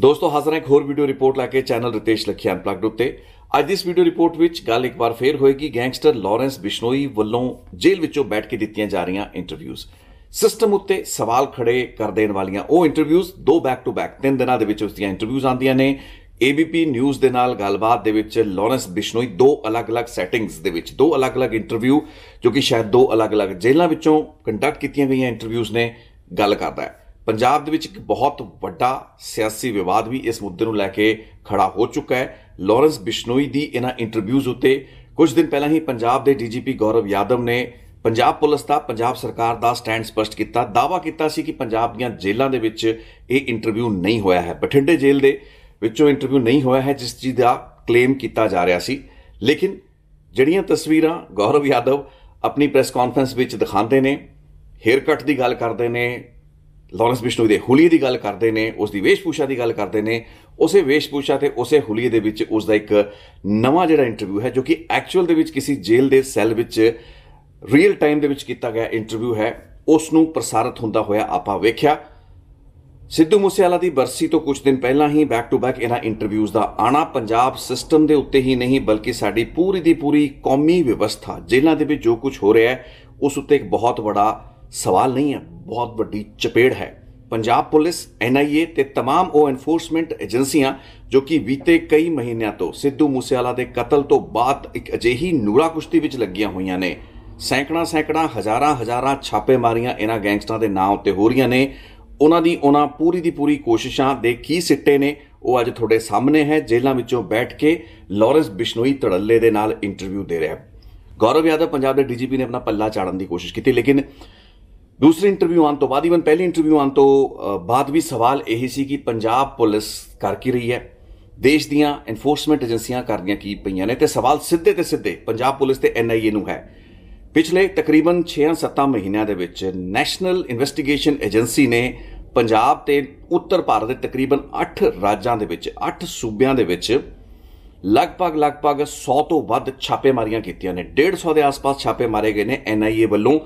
ਦੋਸਤੋ ਹਾਜ਼ਰ ਹਾਂ ਇੱਕ ਹੋਰ ਵੀਡੀਓ ਰਿਪੋਰਟ ਲੈ ਕੇ ਚੈਨਲ ਰਿਤੇਸ਼ ਲਖਿਆ ਅਨਪਲੱਗਡ ਉੱਤੇ ਅੱਜ ਇਸ ਵੀਡੀਓ ਰਿਪੋਰਟ ਵਿੱਚ ਗੱਲ ਇੱਕ ਵਾਰ ਫੇਰ ਹੋਏਗੀ ਗੈਂਗਸਟਰ ਲਾਰੈਂਸ ਬਿਸ਼ਨੋਈ ਵੱਲੋਂ ਜੇਲ੍ਹ ਵਿੱਚੋਂ ਬੈਠ ਕੇ ਦਿੱਤੀਆਂ ਜਾ ਰਹੀਆਂ ਇੰਟਰਵਿਊਜ਼ ਸਿਸਟਮ ਉੱਤੇ ਸਵਾਲ ਖੜੇ ਕਰ ਦੇਣ ਵਾਲੀਆਂ ਉਹ ਇੰਟਰਵਿਊਜ਼ ਦੋ ਬੈਕ ਟੂ ਬੈਕ ਤਿੰਨ ਦਿਨਾਂ ਦੇ ਵਿੱਚ ਉਸ ਦੀਆਂ ਇੰਟਰਵਿਊਜ਼ ਆਉਂਦੀਆਂ ਨੇ ਏਬੀਪੀ ਨਿਊਜ਼ ਦੇ ਨਾਲ ਗੱਲਬਾਤ ਦੇ ਵਿੱਚ ਲਾਰੈਂਸ ਬਿਸ਼ਨੋਈ ਦੋ ਅਲੱਗ-ਅਲੱਗ ਸੈਟਿੰਗਸ ਦੇ ਵਿੱਚ ਦੋ ਅਲੱਗ-ਅਲੱਗ ਇੰਟਰਵਿਊ ਜੋ ਕਿ ਸ਼ਾਇਦ ਦੋ ਅਲੱਗ-ਅਲੱਗ ਜੇਲ੍ਹਾਂ ਵਿੱਚੋਂ ਕੰਡਕਟ ਕੀਤੀਆਂ ਗਈਆਂ ਇੰਟਰਵਿਊਜ਼ ਨੇ ਗੱਲ ਕਰਦਾ ਹੈ ਪੰਜਾਬ ਦੇ ਵਿੱਚ ਇੱਕ ਬਹੁਤ ਵੱਡਾ ਸਿਆਸੀ ਵਿਵਾਦ ਵੀ ਇਸ ਮੁੱਦੇ ਨੂੰ ਲੈ ਕੇ ਖੜਾ ਹੋ ਚੁੱਕਾ ਹੈ ਲਾਰੈਂਸ ਬਿਸ਼ਨੋਈ ਦੀ ਇਹਨਾਂ ਇੰਟਰਵਿਊਜ਼ ਉੱਤੇ ਕੁਝ ਦਿਨ ਪਹਿਲਾਂ ਹੀ ਪੰਜਾਬ ਦੇ ਡੀਜੀਪੀ ਗੌਰਵ ਯਾਦਵ ਨੇ ਪੰਜਾਬ ਪੁਲਿਸ ਦਾ ਪੰਜਾਬ ਸਰਕਾਰ ਦਾ ਸਟੈਂਡ ਸਪਸ਼ਟ ਕੀਤਾ ਦਾਵਾ ਕੀਤਾ ਸੀ ਕਿ ਪੰਜਾਬ ਦੀਆਂ ਜੇਲ੍ਹਾਂ ਦੇ ਵਿੱਚ ਇਹ ਇੰਟਰਵਿਊ ਨਹੀਂ ਹੋਇਆ ਹੈ ਬਠਿੰਡੇ ਜੇਲ੍ਹ ਦੇ ਵਿੱਚੋਂ ਇੰਟਰਵਿਊ ਨਹੀਂ ਹੋਇਆ ਹੈ ਜਿਸ ਚੀਜ਼ ਦਾ ਕਲੇਮ ਕੀਤਾ ਜਾ ਰਿਹਾ ਸੀ ਲੇਕਿਨ ਜਿਹੜੀਆਂ ਤਸਵੀਰਾਂ ਗੌਰਵ ਯਾਦਵ ਆਪਣੀ ਪ੍ਰੈਸ ਕਾਨਫਰੰਸ ਵਿੱਚ ਦਿਖਾਉਂਦੇ ਨੇ ਹੇਅਰ ਕੱਟ ਦੀ ਗੱਲ ਕਰਦੇ ਨੇ ਲਾਰੈਂਸ ਬਿਸ਼ਨੋਈ ਦੇ ਹੁਲੀਏ ਦੀ ਗੱਲ ਕਰਦੇ ਨੇ ਉਸ ਦੀ ਵੇਸ਼ਪੂਸ਼ਾ ਦੀ ਗੱਲ ਕਰਦੇ ਨੇ ਉਸੇ ਵੇਸ਼ਪੂਸ਼ਾ ਤੇ ਉਸੇ ਹੁਲੀਏ ਦੇ ਵਿੱਚ ਉਸ ਦਾ ਇੱਕ ਨਵਾਂ ਜਿਹੜਾ ਇੰਟਰਵਿਊ ਹੈ ਜੋ ਕਿ ਐਕਚੁਅਲ ਦੇ ਵਿੱਚ ਕਿਸੇ ਜੇਲ੍ਹ ਦੇ ਸੈੱਲ ਵਿੱਚ ਰੀਅਲ ਟਾਈਮ ਦੇ ਵਿੱਚ ਕੀਤਾ ਗਿਆ ਇੰਟਰਵਿਊ ਹੈ ਉਸ ਨੂੰ ਪ੍ਰਸਾਰਿਤ ਹੁੰਦਾ ਹੋਇਆ ਆਪਾਂ ਵੇਖਿਆ ਸਿੱਧੂ ਮੂਸੇਵਾਲਾ ਦੀ ਬਰਸੀ ਤੋਂ ਕੁਝ ਦਿਨ ਪਹਿਲਾਂ ਹੀ ਬੈਕ ਟੂ ਬੈਕ ਇਹਨਾਂ ਇੰਟਰਵਿਊਜ਼ ਦਾ ਆਣਾ ਪੰਜਾਬ ਸਿਸਟਮ ਦੇ ਉੱਤੇ ਹੀ ਨਹੀਂ ਬਲਕਿ ਸਾਡੀ ਪੂਰੀ ਦੀ ਪੂਰੀ ਕੌਮੀ ਵਿਵਸਥਾ ਜੇਲ੍ਹਾਂ ਦੇ ਵਿੱਚ ਜੋ ਕੁਝ ਹੋ ਰਿਹਾ ਹੈ ਉਸ ਉੱਤੇ ਇੱਕ ਬਹੁਤ ਵੱਡਾ ਸਵਾਲ ਨਹੀਂ ਹੈ ਬਹੁਤ ਵੱਡੀ ਚਪੇੜ ਹੈ ਪੰਜਾਬ ਪੁਲਿਸ ਐਨਆਈਏ ਤੇ तमाम ਉਹ ਐਨਫੋਰਸਮੈਂਟ ਏਜੰਸੀਆਂ ਜੋ ਕਿ ਬੀਤੇ ਕਈ ਮਹੀਨਿਆਂ ਤੋਂ ਸਿੱਧੂ ਮੂਸੇਵਾਲਾ ਦੇ ਕਤਲ ਤੋਂ ਬਾਅਦ ਇੱਕ ਅਜਿਹੀ ਨੂਰਾ ਕੁਸ਼ਤੀ ਵਿੱਚ ਲੱਗੀਆਂ ਹੋਈਆਂ ਨੇ ਸੈਂਕੜਾ ਸੈਂਕੜਾ ਹਜ਼ਾਰਾਂ ਹਜ਼ਾਰਾਂ ਛਾਪੇ ਮਾਰੀਆਂ ਇਹਨਾਂ ਗੈਂਗਸਟਰਾਂ ਦੇ ਨਾਂ ਉੱਤੇ ਹੋ ਰਹੀਆਂ ਨੇ ਉਹਨਾਂ ਦੀ ਉਹਨਾਂ ਪੂਰੀ ਦੀ ਪੂਰੀ ਕੋਸ਼ਿਸ਼ਾਂ ਦੇ ਕੀ ਸਿੱਟੇ ਨੇ ਉਹ ਅੱਜ ਤੁਹਾਡੇ ਸਾਹਮਣੇ ਹੈ ਜੇਲ੍ਹਾਂ ਵਿੱਚੋਂ ਬੈਠ ਕੇ ਲਾਰੈਂਸ ਬਿਸ਼ਨੋਈ ਤੜੱਲੇ ਦੇ ਨਾਲ ਇੰਟਰਵਿਊ ਦੇ ਰਿਹਾ ਗੌਰਵ ਯਾਦਵ ਪੰਜਾਬ ਦੇ ਡੀਜੀਪੀ ਨੇ ਆਪਣਾ ਪੱਲਾ ਚਾੜਨ ਦੀ ਕੋਸ਼ਿਸ਼ ਕੀਤੀ ਲੇਕਿਨ ਦੂਸਰੇ ਇੰਟਰਵਿਊ ਆਨ ਤੋਂ ਬਾਅਦ ਇਵਨ ਪਹਿਲੇ ਇੰਟਰਵਿਊ ਆਨ ਤੋਂ ਬਾਅਦ ਵੀ ਸਵਾਲ ਇਹ ਸੀ ਕਿ ਪੰਜਾਬ ਪੁਲਿਸ ਕਰ ਕੀ ਰਹੀ ਹੈ ਦੇਸ਼ ਦੀਆਂ ਐਨਫੋਰਸਮੈਂਟ ਏਜੰਸੀਆਂ ਕਰਦੀਆਂ ਕੀ ਪਈਆਂ ਨੇ ਤੇ ਸਵਾਲ ਸਿੱਧੇ ਤੇ ਸਿੱਧੇ ਪੰਜਾਬ ਪੁਲਿਸ ਤੇ ਐਨਆਈਏ ਨੂੰ ਹੈ ਪਿਛਲੇ ਤਕਰੀਬਨ 6-7 ਮਹੀਨਿਆਂ ਦੇ ਵਿੱਚ ਨੈਸ਼ਨਲ ਇਨਵੈਸਟੀਗੇਸ਼ਨ ਏਜੰਸੀ ਨੇ ਪੰਜਾਬ ਤੇ ਉੱਤਰ ਭਾਰਤ ਦੇ ਤਕਰੀਬਨ 8 ਰਾਜਾਂ ਦੇ ਵਿੱਚ 8 ਸੂਬਿਆਂ ਦੇ ਵਿੱਚ ਲਗਭਗ ਲਗਭਗ 100 ਤੋਂ ਵੱਧ ਛਾਪੇਮਾਰੀਆਂ ਕੀਤੀਆਂ ਨੇ 150 ਦੇ ਆਸ-ਪਾਸ ਛਾਪੇ ਮਾਰੇ ਗਏ ਨੇ ਐਨਆਈਏ ਵੱਲੋਂ